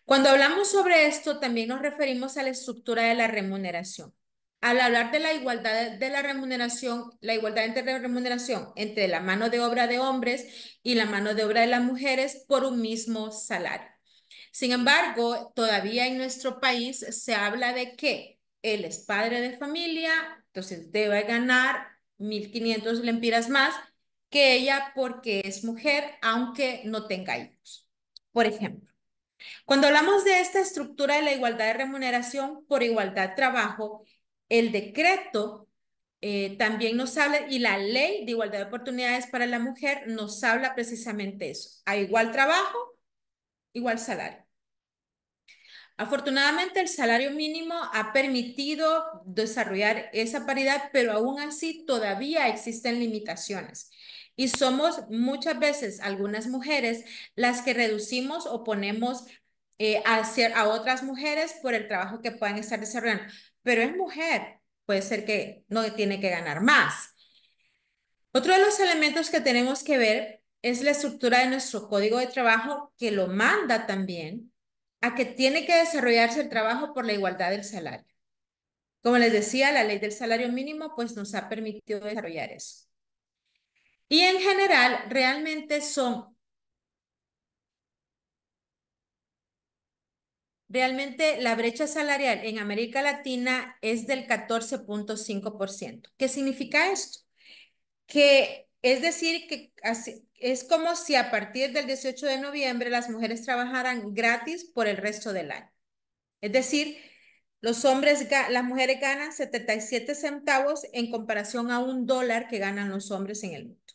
Cuando hablamos sobre esto, también nos referimos a la estructura de la remuneración. Al hablar de la igualdad de la remuneración, la igualdad entre la remuneración entre la mano de obra de hombres y la mano de obra de las mujeres por un mismo salario. Sin embargo, todavía en nuestro país se habla de que él es padre de familia, entonces debe ganar 1.500 lempiras más que ella porque es mujer, aunque no tenga hijos. Por ejemplo, cuando hablamos de esta estructura de la igualdad de remuneración por igualdad de trabajo, el decreto eh, también nos habla y la ley de igualdad de oportunidades para la mujer nos habla precisamente eso. A igual trabajo, igual salario. Afortunadamente el salario mínimo ha permitido desarrollar esa paridad, pero aún así todavía existen limitaciones. Y somos muchas veces algunas mujeres las que reducimos o ponemos eh, a, a otras mujeres por el trabajo que puedan estar desarrollando. Pero es mujer, puede ser que no tiene que ganar más. Otro de los elementos que tenemos que ver es la estructura de nuestro código de trabajo que lo manda también a que tiene que desarrollarse el trabajo por la igualdad del salario. Como les decía, la ley del salario mínimo pues nos ha permitido desarrollar eso. Y en general, realmente son, realmente la brecha salarial en América Latina es del 14.5%. ¿Qué significa esto? Que es decir, que es como si a partir del 18 de noviembre las mujeres trabajaran gratis por el resto del año. Es decir, los hombres, las mujeres ganan 77 centavos en comparación a un dólar que ganan los hombres en el mundo.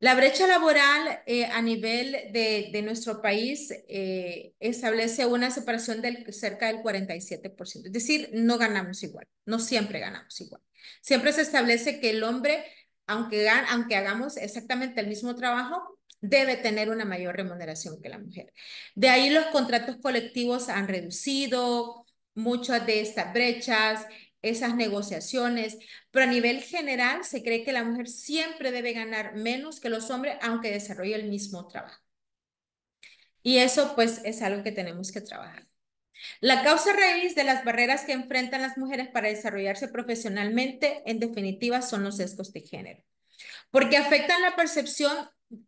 La brecha laboral eh, a nivel de, nuestro país eh, establece una separación del cerca del 47%, es decir, no ganamos igual, no siempre ganamos igual. Siempre se establece que el hombre, aunque, aunque hagamos exactamente el mismo trabajo, debe tener una mayor remuneración que la mujer. De ahí los contratos colectivos han reducido muchas de estas brechas, esas negociaciones, pero a nivel general se cree que la mujer siempre debe ganar menos que los hombres aunque desarrolle el mismo trabajo. Y eso pues es algo que tenemos que trabajar. La causa raíz de las barreras que enfrentan las mujeres para desarrollarse profesionalmente, en definitiva, son los sesgos de género, porque afectan la percepción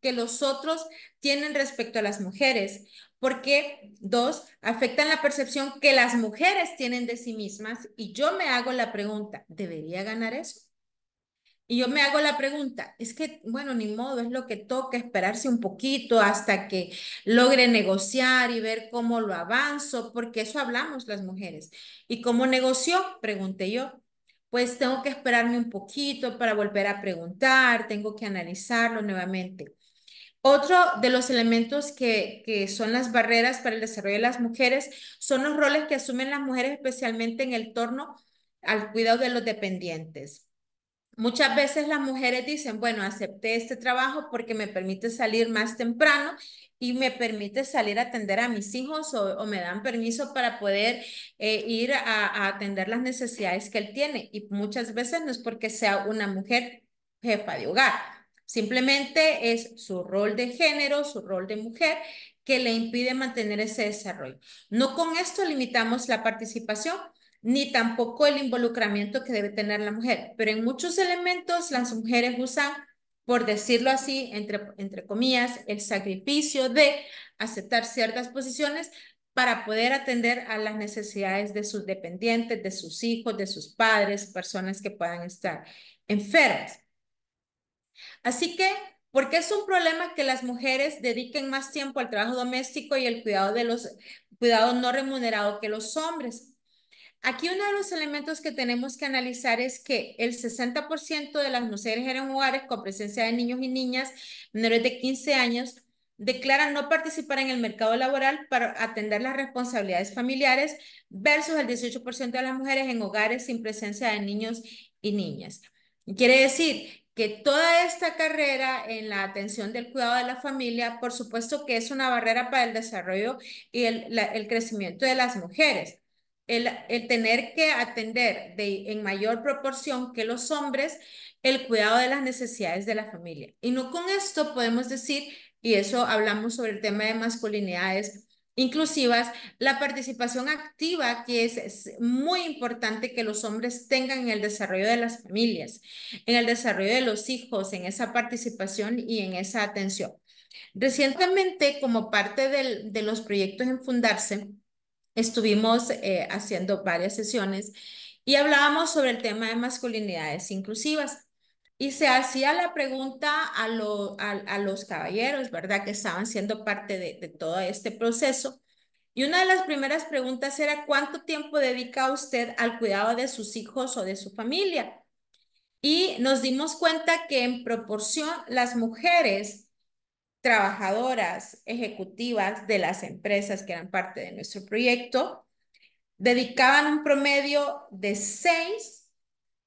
que los otros tienen respecto a las mujeres, porque dos, afectan la percepción que las mujeres tienen de sí mismas y yo me hago la pregunta, ¿debería ganar eso? Y yo me hago la pregunta, es que, bueno, ni modo, es lo que toca, esperarse un poquito hasta que logre negociar y ver cómo lo avanzo, porque eso hablamos las mujeres. ¿Y cómo negoció? Pregunté yo. Pues tengo que esperarme un poquito para volver a preguntar, tengo que analizarlo nuevamente. Otro de los elementos que, son las barreras para el desarrollo de las mujeres son los roles que asumen las mujeres, especialmente en el torno al cuidado de los dependientes. Muchas veces las mujeres dicen, bueno, acepté este trabajo porque me permite salir más temprano y me permite salir a atender a mis hijos o, me dan permiso para poder eh, ir a atender las necesidades que él tiene. Y muchas veces no es porque sea una mujer jefa de hogar, Simplemente es su rol de género, su rol de mujer, que le impide mantener ese desarrollo. No con esto limitamos la participación, ni tampoco el involucramiento que debe tener la mujer, pero en muchos elementos las mujeres usan, por decirlo así, entre, comillas, el sacrificio de aceptar ciertas posiciones para poder atender a las necesidades de sus dependientes, de sus hijos, de sus padres, personas que puedan estar enfermas. Así que, ¿por qué es un problema que las mujeres dediquen más tiempo al trabajo doméstico y el cuidado de los cuidados no remunerado que los hombres? Aquí uno de los elementos que tenemos que analizar es que el 60% de las mujeres en hogares con presencia de niños y niñas menores de 15 años declaran no participar en el mercado laboral para atender las responsabilidades familiares versus el 18% de las mujeres en hogares sin presencia de niños y niñas. Quiere decir que toda esta carrera en la atención del cuidado de la familia, por supuesto que es una barrera para el desarrollo y el, crecimiento de las mujeres. El, tener que atender de, en mayor proporción que los hombres el cuidado de las necesidades de la familia. Y no con esto podemos decir, y eso hablamos sobre el tema de masculinidades, inclusivas, la participación activa, que es, muy importante que los hombres tengan en el desarrollo de las familias, en el desarrollo de los hijos, en esa participación y en esa atención. Recientemente, como parte de los proyectos en Fundarse, estuvimos eh, haciendo varias sesiones y hablábamos sobre el tema de masculinidades inclusivas. Y se hacía la pregunta a, lo, a, los caballeros, ¿verdad? Que estaban siendo parte de, todo este proceso. Y una de las primeras preguntas era, ¿cuánto tiempo dedica usted al cuidado de sus hijos o de su familia? Y nos dimos cuenta que en proporción las mujeres trabajadoras ejecutivas de las empresas que eran parte de nuestro proyecto dedicaban un promedio de seis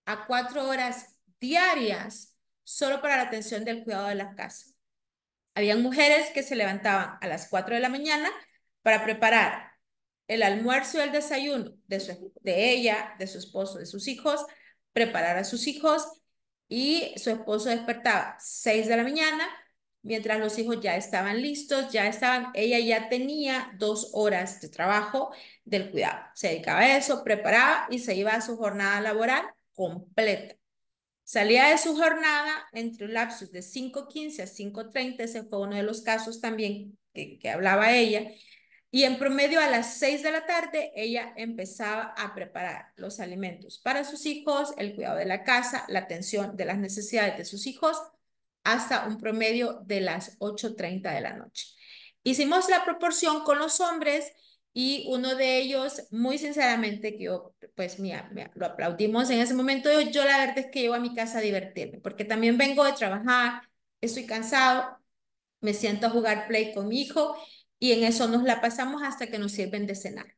a cuatro horas diarias solo para la atención del cuidado de la casa. Habían mujeres que se levantaban a las 4 de la mañana para preparar el almuerzo y el desayuno de, ella, de su esposo, de sus hijos, preparar a sus hijos y su esposo despertaba 6 de la mañana mientras los hijos ya estaban listos, ya estaban, ella ya tenía dos horas de trabajo del cuidado. Se dedicaba a eso, preparaba y se iba a su jornada laboral completa. Salía de su jornada entre un lapsus de 5.15 a 5.30, ese fue uno de los casos también que, que hablaba ella, y en promedio a las 6 de la tarde ella empezaba a preparar los alimentos para sus hijos, el cuidado de la casa, la atención de las necesidades de sus hijos, hasta un promedio de las 8.30 de la noche. Hicimos la proporción con los hombres y uno de ellos, muy sinceramente, que yo, pues mira, lo aplaudimos en ese momento, yo, la verdad es que llego a mi casa a divertirme, porque también vengo de trabajar, estoy cansado, me siento a jugar play con mi hijo y en eso nos la pasamos hasta que nos sirven de cenar.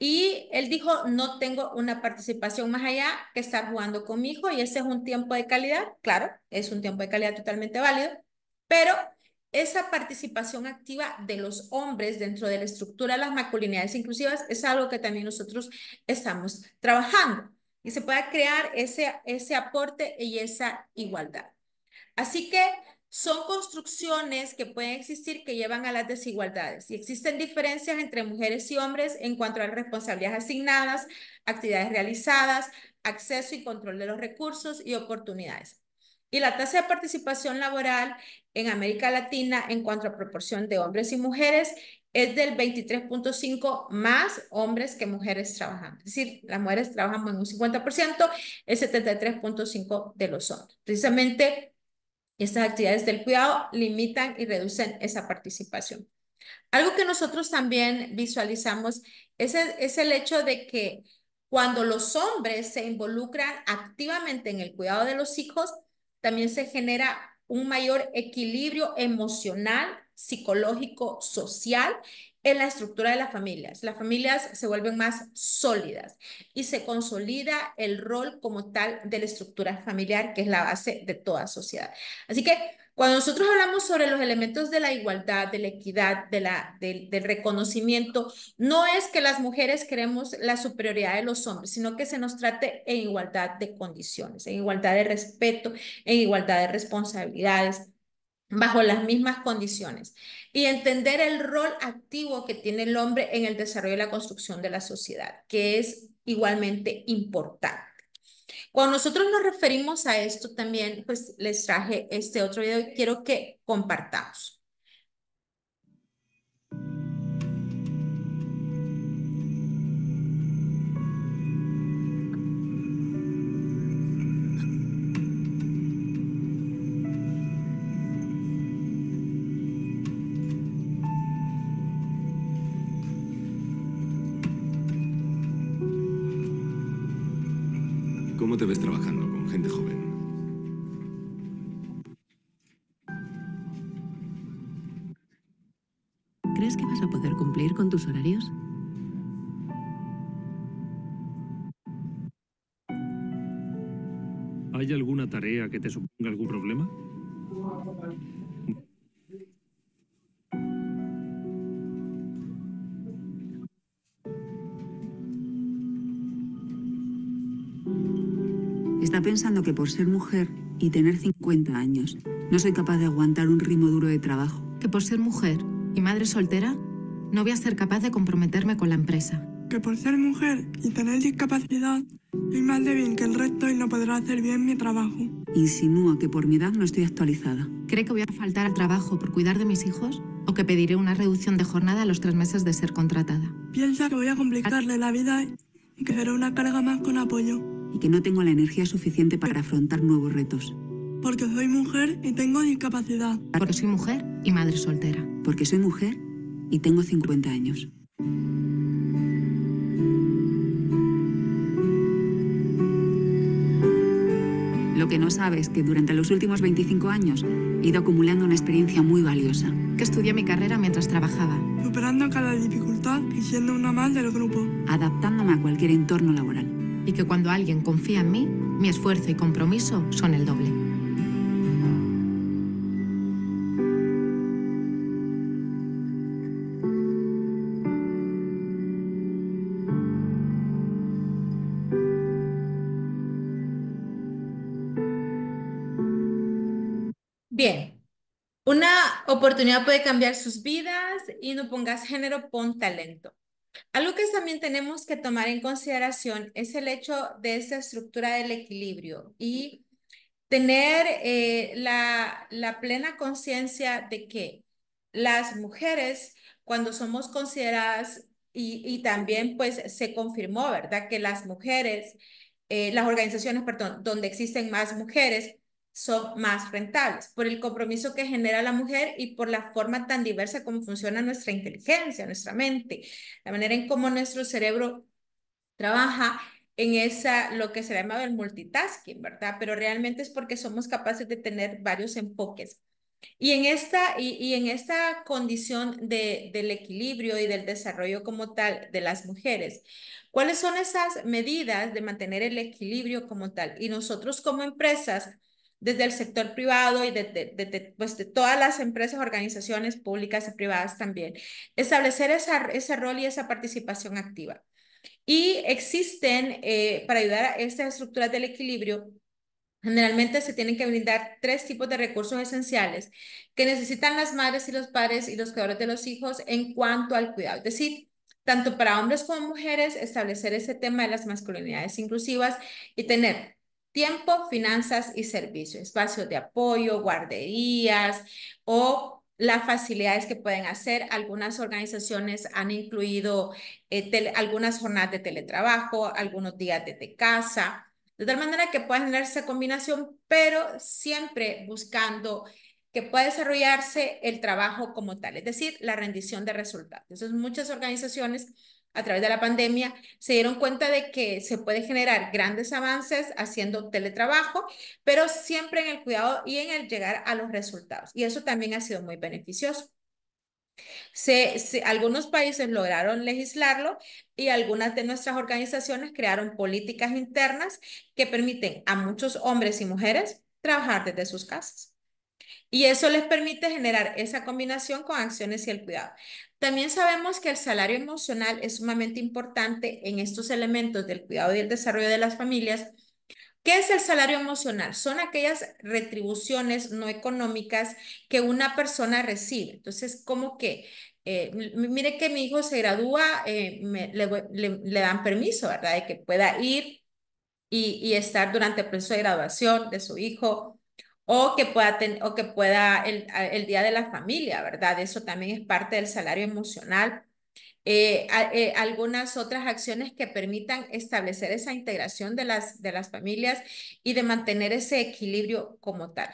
Y él dijo, no tengo una participación más allá que estar jugando con mi hijo y ese es un tiempo de calidad, claro, es un tiempo de calidad totalmente válido, pero esa participación activa de los hombres dentro de la estructura de las masculinidades inclusivas es algo que también nosotros estamos trabajando y se pueda crear ese, ese aporte y esa igualdad. Así que son construcciones que pueden existir que llevan a las desigualdades y existen diferencias entre mujeres y hombres en cuanto a responsabilidades asignadas, actividades realizadas, acceso y control de los recursos y oportunidades. Y la tasa de participación laboral en América Latina en cuanto a proporción de hombres y mujeres es del 23.5 más hombres que mujeres trabajando. Es decir, las mujeres trabajan en un 50%, el 73.5 de los hombres. Precisamente estas actividades del cuidado limitan y reducen esa participación. Algo que nosotros también visualizamos es es el hecho de que cuando los hombres se involucran activamente en el cuidado de los hijos, también se genera un mayor equilibrio emocional, psicológico, social en la estructura de las familias. Las familias se vuelven más sólidas y se consolida el rol como tal de la estructura familiar, que es la base de toda sociedad. Así que cuando nosotros hablamos sobre los elementos de la igualdad, de la equidad, de la, del, del reconocimiento, no es que las mujeres queremos la superioridad de los hombres, sino que se nos trate en igualdad de condiciones, en igualdad de respeto, en igualdad de responsabilidades, bajo las mismas condiciones y entender el rol activo que tiene el hombre en el desarrollo y la construcción de la sociedad, que es igualmente importante. Cuando nosotros nos referimos a esto también, pues les traje este otro video y quiero que compartamos. tus horarios? ¿Hay alguna tarea que te suponga algún problema? Está pensando que por ser mujer y tener 50 años, no soy capaz de aguantar un ritmo duro de trabajo. ¿Que por ser mujer y madre soltera, no voy a ser capaz de comprometerme con la empresa. Que por ser mujer y tener discapacidad, soy más débil que el resto y no podré hacer bien mi trabajo. Insinúa que por mi edad no estoy actualizada. ¿Cree que voy a faltar al trabajo por cuidar de mis hijos? ¿O que pediré una reducción de jornada a los tres meses de ser contratada? Piensa que voy a complicarle la vida y que será una carga más con apoyo. Y que no tengo la energía suficiente para afrontar nuevos retos. Porque soy mujer y tengo discapacidad. Porque soy mujer y madre soltera. Porque soy mujer y tengo 50 años. Lo que no sabes es que durante los últimos 25 años he ido acumulando una experiencia muy valiosa. Que estudié mi carrera mientras trabajaba. Superando cada dificultad y siendo una más del grupo. Adaptándome a cualquier entorno laboral. Y que cuando alguien confía en mí, mi esfuerzo y compromiso son el doble. Oportunidad puede cambiar sus vidas y no pongas género, pon talento. Algo que también tenemos que tomar en consideración es el hecho de esa estructura del equilibrio y tener eh, la, plena conciencia de que las mujeres, cuando somos consideradas, y, también pues se confirmó, ¿verdad? Que las mujeres, eh, las organizaciones, perdón, donde existen más mujeres, son más rentables por el compromiso que genera la mujer y por la forma tan diversa como funciona nuestra inteligencia, nuestra mente, la manera en cómo nuestro cerebro trabaja en esa, lo que se llama el multitasking, ¿verdad? Pero realmente es porque somos capaces de tener varios enfoques. Y en esta, y, en esta condición de, del equilibrio y del desarrollo como tal de las mujeres, ¿cuáles son esas medidas de mantener el equilibrio como tal? Y nosotros como empresas, desde el sector privado y de, pues de todas las empresas, organizaciones públicas y privadas también. Establecer esa, ese rol y esa participación activa. Y existen, eh, para ayudar a estas estructuras del equilibrio, generalmente se tienen que brindar tres tipos de recursos esenciales que necesitan las madres y los padres y los cuidadores de los hijos en cuanto al cuidado. Es decir, tanto para hombres como mujeres, establecer ese tema de las masculinidades inclusivas y tener Tiempo, finanzas y servicios, espacios de apoyo, guarderías o las facilidades que pueden hacer. Algunas organizaciones han incluido eh, algunas jornadas de teletrabajo, algunos días desde casa, de tal manera que tener esa combinación, pero siempre buscando que pueda desarrollarse el trabajo como tal, es decir, la rendición de resultados. Entonces, muchas organizaciones a través de la pandemia, se dieron cuenta de que se puede generar grandes avances haciendo teletrabajo, pero siempre en el cuidado y en el llegar a los resultados. Y eso también ha sido muy beneficioso. algunos países lograron legislarlo y algunas de nuestras organizaciones crearon políticas internas que permiten a muchos hombres y mujeres trabajar desde sus casas. Y eso les permite generar esa combinación con acciones y el cuidado. También sabemos que el salario emocional es sumamente importante en estos elementos del cuidado y el desarrollo de las familias. ¿Qué es el salario emocional? Son aquellas retribuciones no económicas que una persona recibe. Entonces, como que, eh, mire que mi hijo se gradúa, eh, le, dan permiso, ¿verdad? De que pueda ir y, estar durante el proceso de graduación de su hijo, o que pueda, o que pueda el, día de la familia, ¿verdad? Eso también es parte del salario emocional. Eh, eh, algunas otras acciones que permitan establecer esa integración de las, de las familias y de mantener ese equilibrio como tal.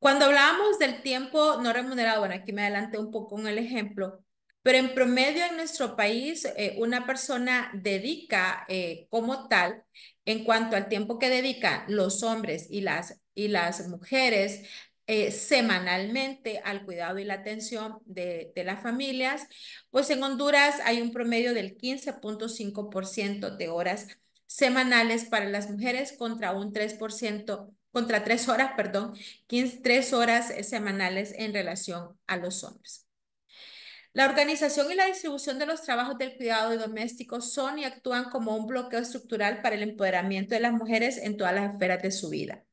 Cuando hablábamos del tiempo no remunerado, bueno, aquí me adelanté un poco con el ejemplo, pero en promedio en nuestro país, eh, una persona dedica eh, como tal, en cuanto al tiempo que dedican los hombres y las, y las mujeres eh, semanalmente al cuidado y la atención de, de, las familias, pues en Honduras hay un promedio del 15.5% de horas semanales para las mujeres contra un 3%, contra 3 horas, perdón, 15, 3 horas semanales en relación a los hombres. La organización y la distribución de los trabajos del cuidado y doméstico son y actúan como un bloqueo estructural para el empoderamiento de las mujeres en todas las esferas de su vida.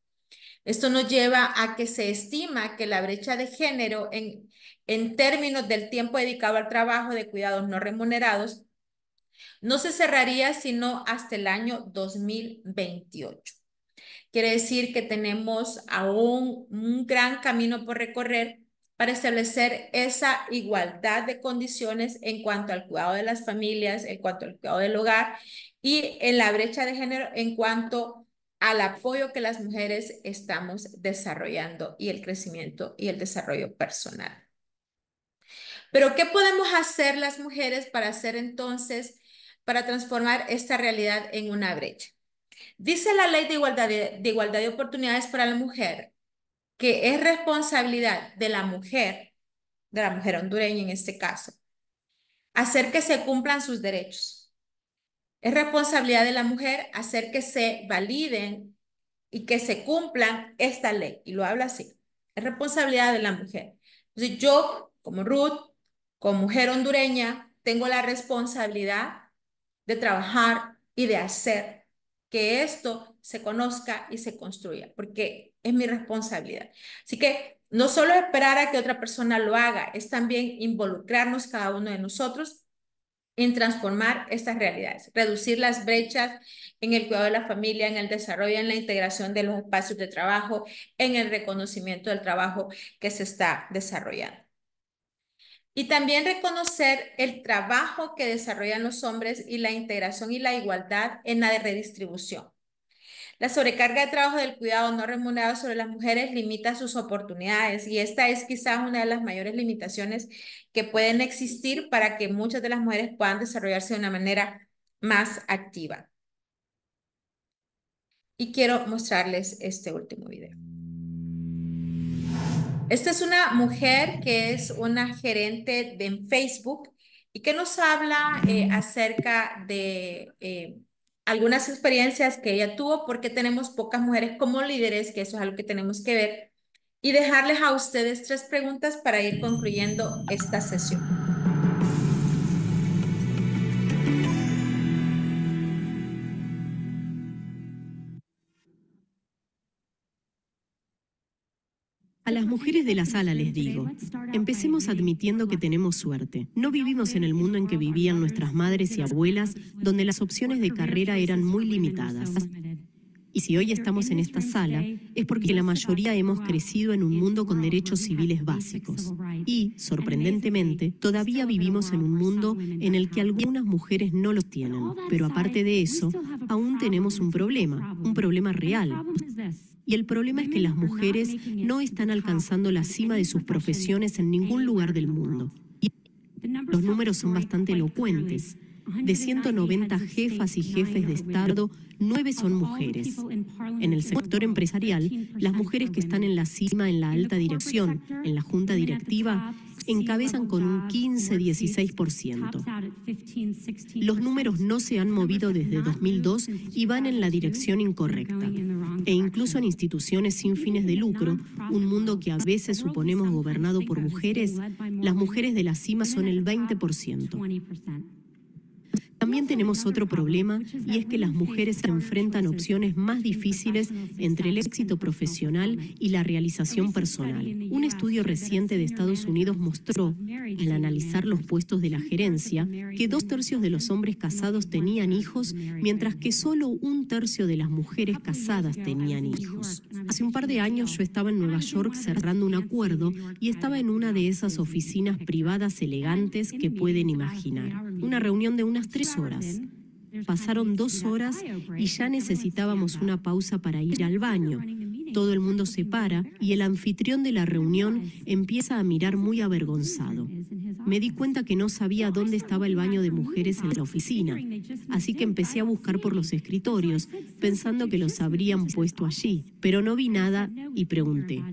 Esto nos lleva a que se estima que la brecha de género en, en términos del tiempo dedicado al trabajo de cuidados no remunerados no se cerraría sino hasta el año 2028. Quiere decir que tenemos aún un gran camino por recorrer para establecer esa igualdad de condiciones en cuanto al cuidado de las familias, en cuanto al cuidado del hogar y en la brecha de género en cuanto al apoyo que las mujeres estamos desarrollando y el crecimiento y el desarrollo personal. Pero ¿qué podemos hacer las mujeres para hacer entonces, para transformar esta realidad en una brecha? Dice la ley de igualdad de, igualdad de oportunidades para la mujer que es responsabilidad de la mujer, de la mujer hondureña en este caso, hacer que se cumplan sus derechos. Es responsabilidad de la mujer hacer que se validen y que se cumplan esta ley. Y lo habla así. Es responsabilidad de la mujer. Entonces yo, como Ruth, como mujer hondureña, tengo la responsabilidad de trabajar y de hacer que esto se conozca y se construya. Porque es mi responsabilidad. Así que no solo esperar a que otra persona lo haga, es también involucrarnos cada uno de nosotros en transformar estas realidades, reducir las brechas en el cuidado de la familia, en el desarrollo, en la integración de los espacios de trabajo, en el reconocimiento del trabajo que se está desarrollando. Y también reconocer el trabajo que desarrollan los hombres y la integración y la igualdad en la redistribución. La sobrecarga de trabajo del cuidado no remunerado sobre las mujeres limita sus oportunidades y esta es quizás una de las mayores limitaciones que pueden existir para que muchas de las mujeres puedan desarrollarse de una manera más activa. Y quiero mostrarles este último video. Esta es una mujer que es una gerente de, Facebook y que nos habla eh, acerca de eh, algunas experiencias que ella tuvo, porque tenemos pocas mujeres como líderes, que eso es algo que tenemos que ver, y dejarles a ustedes tres preguntas para ir concluyendo esta sesión. mujeres de la sala les digo, empecemos admitiendo que tenemos suerte. No vivimos en el mundo en que vivían nuestras madres y abuelas, donde las opciones de carrera eran muy limitadas. Y si hoy estamos en esta sala, es porque la mayoría hemos crecido en un mundo con derechos civiles básicos. Y, sorprendentemente, todavía vivimos en un mundo en el que algunas mujeres no los tienen. Pero aparte de eso, aún tenemos un problema, un problema real. Y el problema es que las mujeres no están alcanzando la cima de sus profesiones en ningún lugar del mundo. Los números son bastante elocuentes. De 190 jefas y jefes de Estado, nueve son mujeres. En el sector empresarial, las mujeres que están en la cima, en la alta dirección, en la junta directiva, encabezan con un 15-16%. Los números no se han movido desde 2002 y van en la dirección incorrecta. E incluso en instituciones sin fines de lucro, un mundo que a veces suponemos gobernado por mujeres, las mujeres de la cima son el 20%. También tenemos otro problema y es que las mujeres enfrentan opciones más difíciles entre el éxito profesional y la realización personal. Un estudio reciente de Estados Unidos mostró, al analizar los puestos de la gerencia, que dos tercios de los hombres casados tenían hijos, mientras que solo un tercio de las mujeres casadas tenían hijos. Hace un par de años yo estaba en Nueva York cerrando un acuerdo y estaba en una de esas oficinas privadas elegantes que pueden imaginar. Una reunión de unas tres horas. Pasaron dos horas y ya necesitábamos una pausa para ir al baño. Todo el mundo se para y el anfitrión de la reunión empieza a mirar muy avergonzado. Me di cuenta que no sabía dónde estaba el baño de mujeres en la oficina, así que empecé a buscar por los escritorios, pensando que los habrían puesto allí, pero no vi nada y pregunté,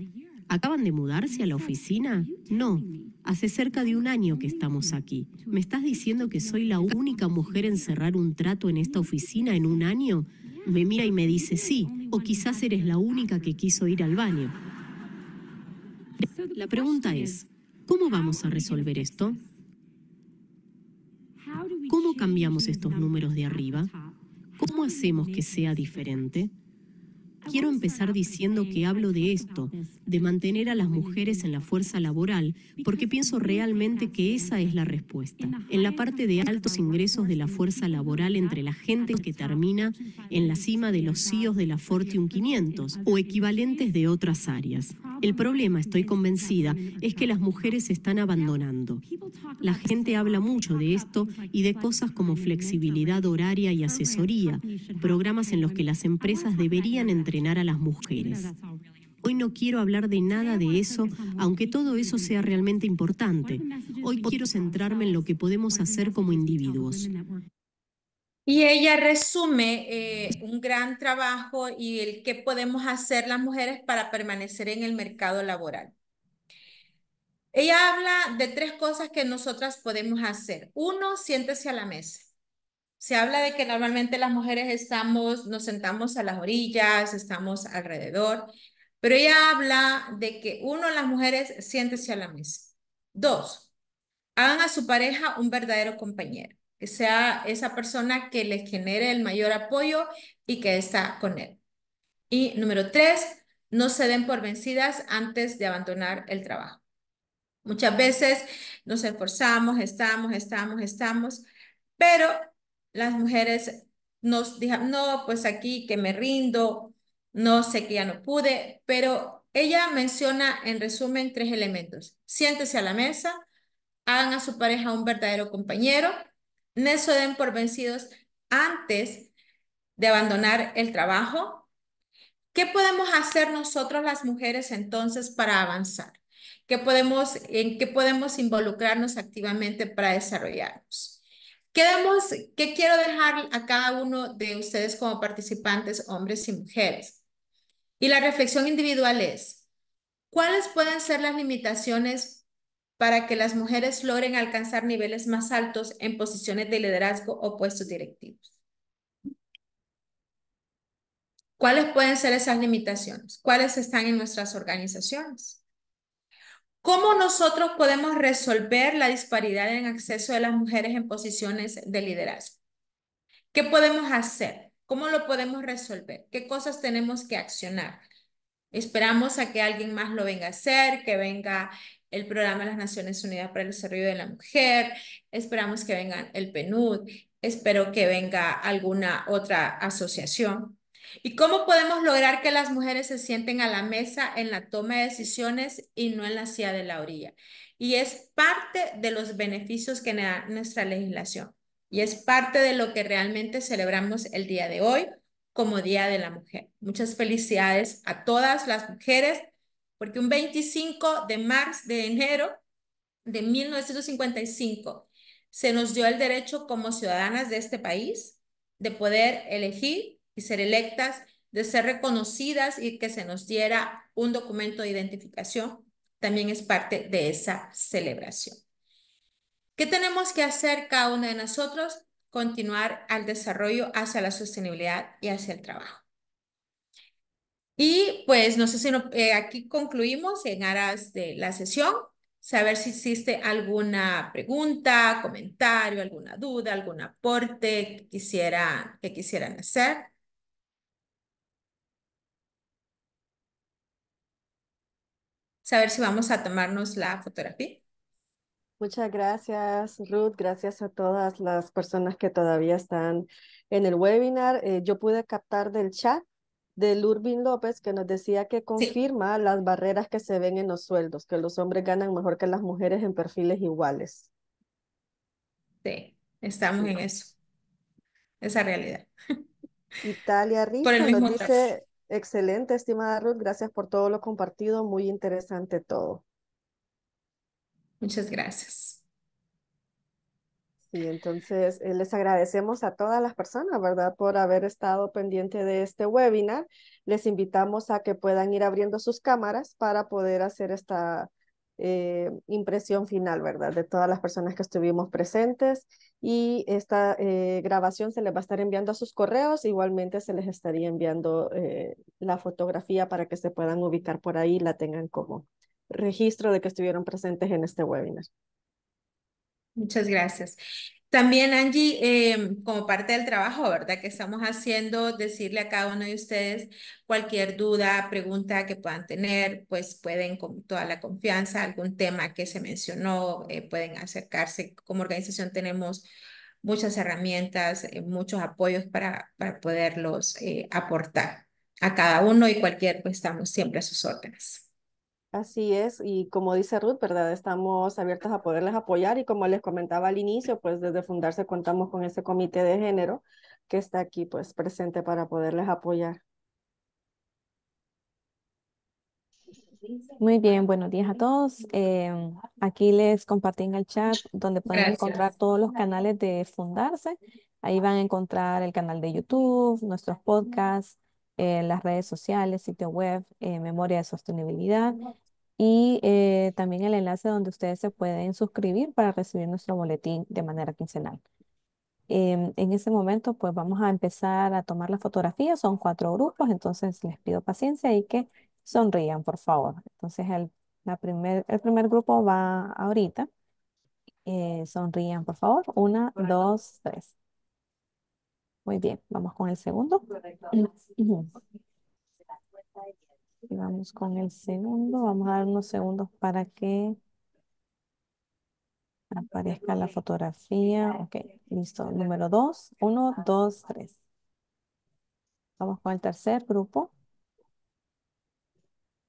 ¿Acaban de mudarse a la oficina? No. Hace cerca de un año que estamos aquí. ¿Me estás diciendo que soy la única mujer en cerrar un trato en esta oficina en un año? Me mira y me dice sí, o quizás eres la única que quiso ir al baño. La pregunta es, ¿cómo vamos a resolver esto? ¿Cómo cambiamos estos números de arriba? ¿Cómo hacemos que sea diferente? Quiero empezar diciendo que hablo de esto, de mantener a las mujeres en la fuerza laboral, porque pienso realmente que esa es la respuesta. En la parte de altos ingresos de la fuerza laboral entre la gente que termina en la cima de los CIOs e de la Fortune 500 o equivalentes de otras áreas. El problema, estoy convencida, es que las mujeres se están abandonando. La gente habla mucho de esto y de cosas como flexibilidad horaria y asesoría, programas en los que las empresas deberían entregar a las mujeres. Hoy no quiero hablar de nada de eso, aunque todo eso sea realmente importante. Hoy quiero centrarme en lo que podemos hacer como individuos. Y ella resume eh, un gran trabajo y el que podemos hacer las mujeres para permanecer en el mercado laboral. Ella habla de tres cosas que nosotras podemos hacer. Uno, siéntese a la mesa se habla de que normalmente las mujeres estamos, nos sentamos a las orillas, estamos alrededor, pero ella habla de que uno, las mujeres, siéntese a la mesa. Dos, hagan a su pareja un verdadero compañero, que sea esa persona que les genere el mayor apoyo y que está con él. Y número tres, no se den por vencidas antes de abandonar el trabajo. Muchas veces nos esforzamos, estamos, estamos, estamos, pero las mujeres nos dijeron, no, pues aquí que me rindo, no sé que ya no pude, pero ella menciona en resumen tres elementos. Siéntese a la mesa, hagan a su pareja un verdadero compañero, no se den por vencidos antes de abandonar el trabajo. ¿Qué podemos hacer nosotros las mujeres entonces para avanzar? ¿Qué podemos, ¿En qué podemos involucrarnos activamente para desarrollarnos? Quedamos, ¿qué quiero dejar a cada uno de ustedes como participantes, hombres y mujeres? Y la reflexión individual es, ¿cuáles pueden ser las limitaciones para que las mujeres logren alcanzar niveles más altos en posiciones de liderazgo o puestos directivos? ¿Cuáles pueden ser esas limitaciones? ¿Cuáles están en nuestras organizaciones? ¿Cómo nosotros podemos resolver la disparidad en acceso de las mujeres en posiciones de liderazgo? ¿Qué podemos hacer? ¿Cómo lo podemos resolver? ¿Qué cosas tenemos que accionar? Esperamos a que alguien más lo venga a hacer, que venga el programa de las Naciones Unidas para el Desarrollo de la Mujer, esperamos que venga el PNUD, espero que venga alguna otra asociación ¿Y cómo podemos lograr que las mujeres se sienten a la mesa en la toma de decisiones y no en la silla de la orilla? Y es parte de los beneficios que nos da nuestra legislación y es parte de lo que realmente celebramos el día de hoy como Día de la Mujer. Muchas felicidades a todas las mujeres, porque un 25 de marzo de enero de 1955 se nos dio el derecho como ciudadanas de este país de poder elegir y ser electas, de ser reconocidas y que se nos diera un documento de identificación, también es parte de esa celebración. ¿Qué tenemos que hacer cada uno de nosotros? Continuar al desarrollo hacia la sostenibilidad y hacia el trabajo. Y pues no sé si eh, aquí concluimos en aras de la sesión, saber si existe alguna pregunta, comentario, alguna duda, algún aporte quisiera, que quisieran hacer. saber si vamos a tomarnos la fotografía. Muchas gracias, Ruth. Gracias a todas las personas que todavía están en el webinar. Eh, yo pude captar del chat de Lurvin López que nos decía que confirma las barreras que se ven en los sueldos, que los hombres ganan mejor que las mujeres en perfiles iguales. Sí, estamos en eso, esa realidad. Italia Rica nos dice, Excelente, estimada Ruth. Gracias por todo lo compartido. Muy interesante todo. Muchas gracias. Sí, entonces eh, les agradecemos a todas las personas, ¿verdad?, por haber estado pendiente de este webinar. Les invitamos a que puedan ir abriendo sus cámaras para poder hacer esta eh, impresión final, ¿verdad? De todas las personas que estuvimos presentes y esta eh, grabación se les va a estar enviando a sus correos, igualmente se les estaría enviando eh, la fotografía para que se puedan ubicar por ahí y la tengan como registro de que estuvieron presentes en este webinar. Muchas gracias. También, Angie, em, como parte del trabajo, ¿verdad? Que estamos haciendo, decirle a cada uno de ustedes cualquier duda, pregunta que puedan tener, pues pueden con toda la confianza, algún tema que se mencionó, eh, pueden acercarse. Como organización tenemos muchas herramientas, eh, muchos apoyos para, para poderlos eh, aportar a cada uno y cualquier, pues estamos siempre a sus órdenes. Así es, y como dice Ruth, ¿verdad? Estamos abiertos a poderles apoyar y como les comentaba al inicio, pues desde Fundarse contamos con ese comité de género que está aquí pues presente para poderles apoyar. Muy bien, buenos días a todos. Em, aquí les compartí en el chat donde pueden encontrar todos los canales de Fundarse. Ahí van a encontrar el canal de YouTube, nuestros podcasts, eh, las redes sociales, sitio web, eh, memoria de sostenibilidad y eh, también el enlace donde ustedes se pueden suscribir para recibir nuestro boletín de manera quincenal. Em, en ese momento, pues vamos a empezar a tomar las fotografías. Son cuatro grupos, entonces les pido paciencia y que sonrían, por favor. Entonces, el, la primer, el primer grupo va ahorita. Eh, sonrían, por favor. Una, dos, tres. Muy bien, vamos con el segundo. Y vamos con el segundo. Vamos a dar unos segundos para que aparezca la fotografía. Ok, listo. Número dos. Uno, dos, tres. Vamos con el tercer grupo.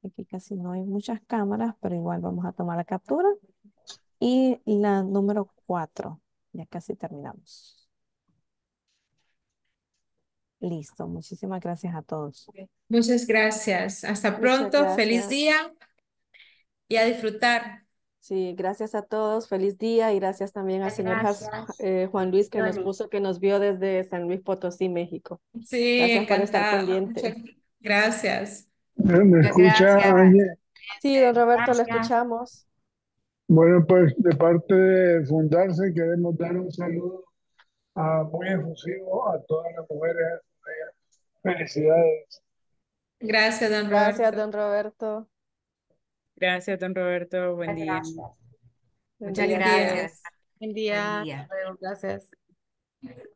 Aquí casi no hay muchas cámaras, pero igual vamos a tomar la captura. Y la número cuatro. Ya casi terminamos. Listo, muchísimas gracias a todos. Muchas gracias. Hasta pronto, feliz día y a disfrutar. Sí, gracias a todos, feliz día y gracias también al señor eh, Juan Luis que nos puso, que nos vio desde San Luis Potosí, México. Sí, gracias Gracias. Eh, ¿Me escucha, Sí, don Roberto, lo escuchamos. Bueno, pues de parte de Fundarse queremos dar un saludo a, muy efusivo a todas las mujeres Felicidades. Gracias, don Roberto. Gracias, don Roberto. Gracias, don Roberto. Buen día. Muchas gracias. día. Buen día. Gracias.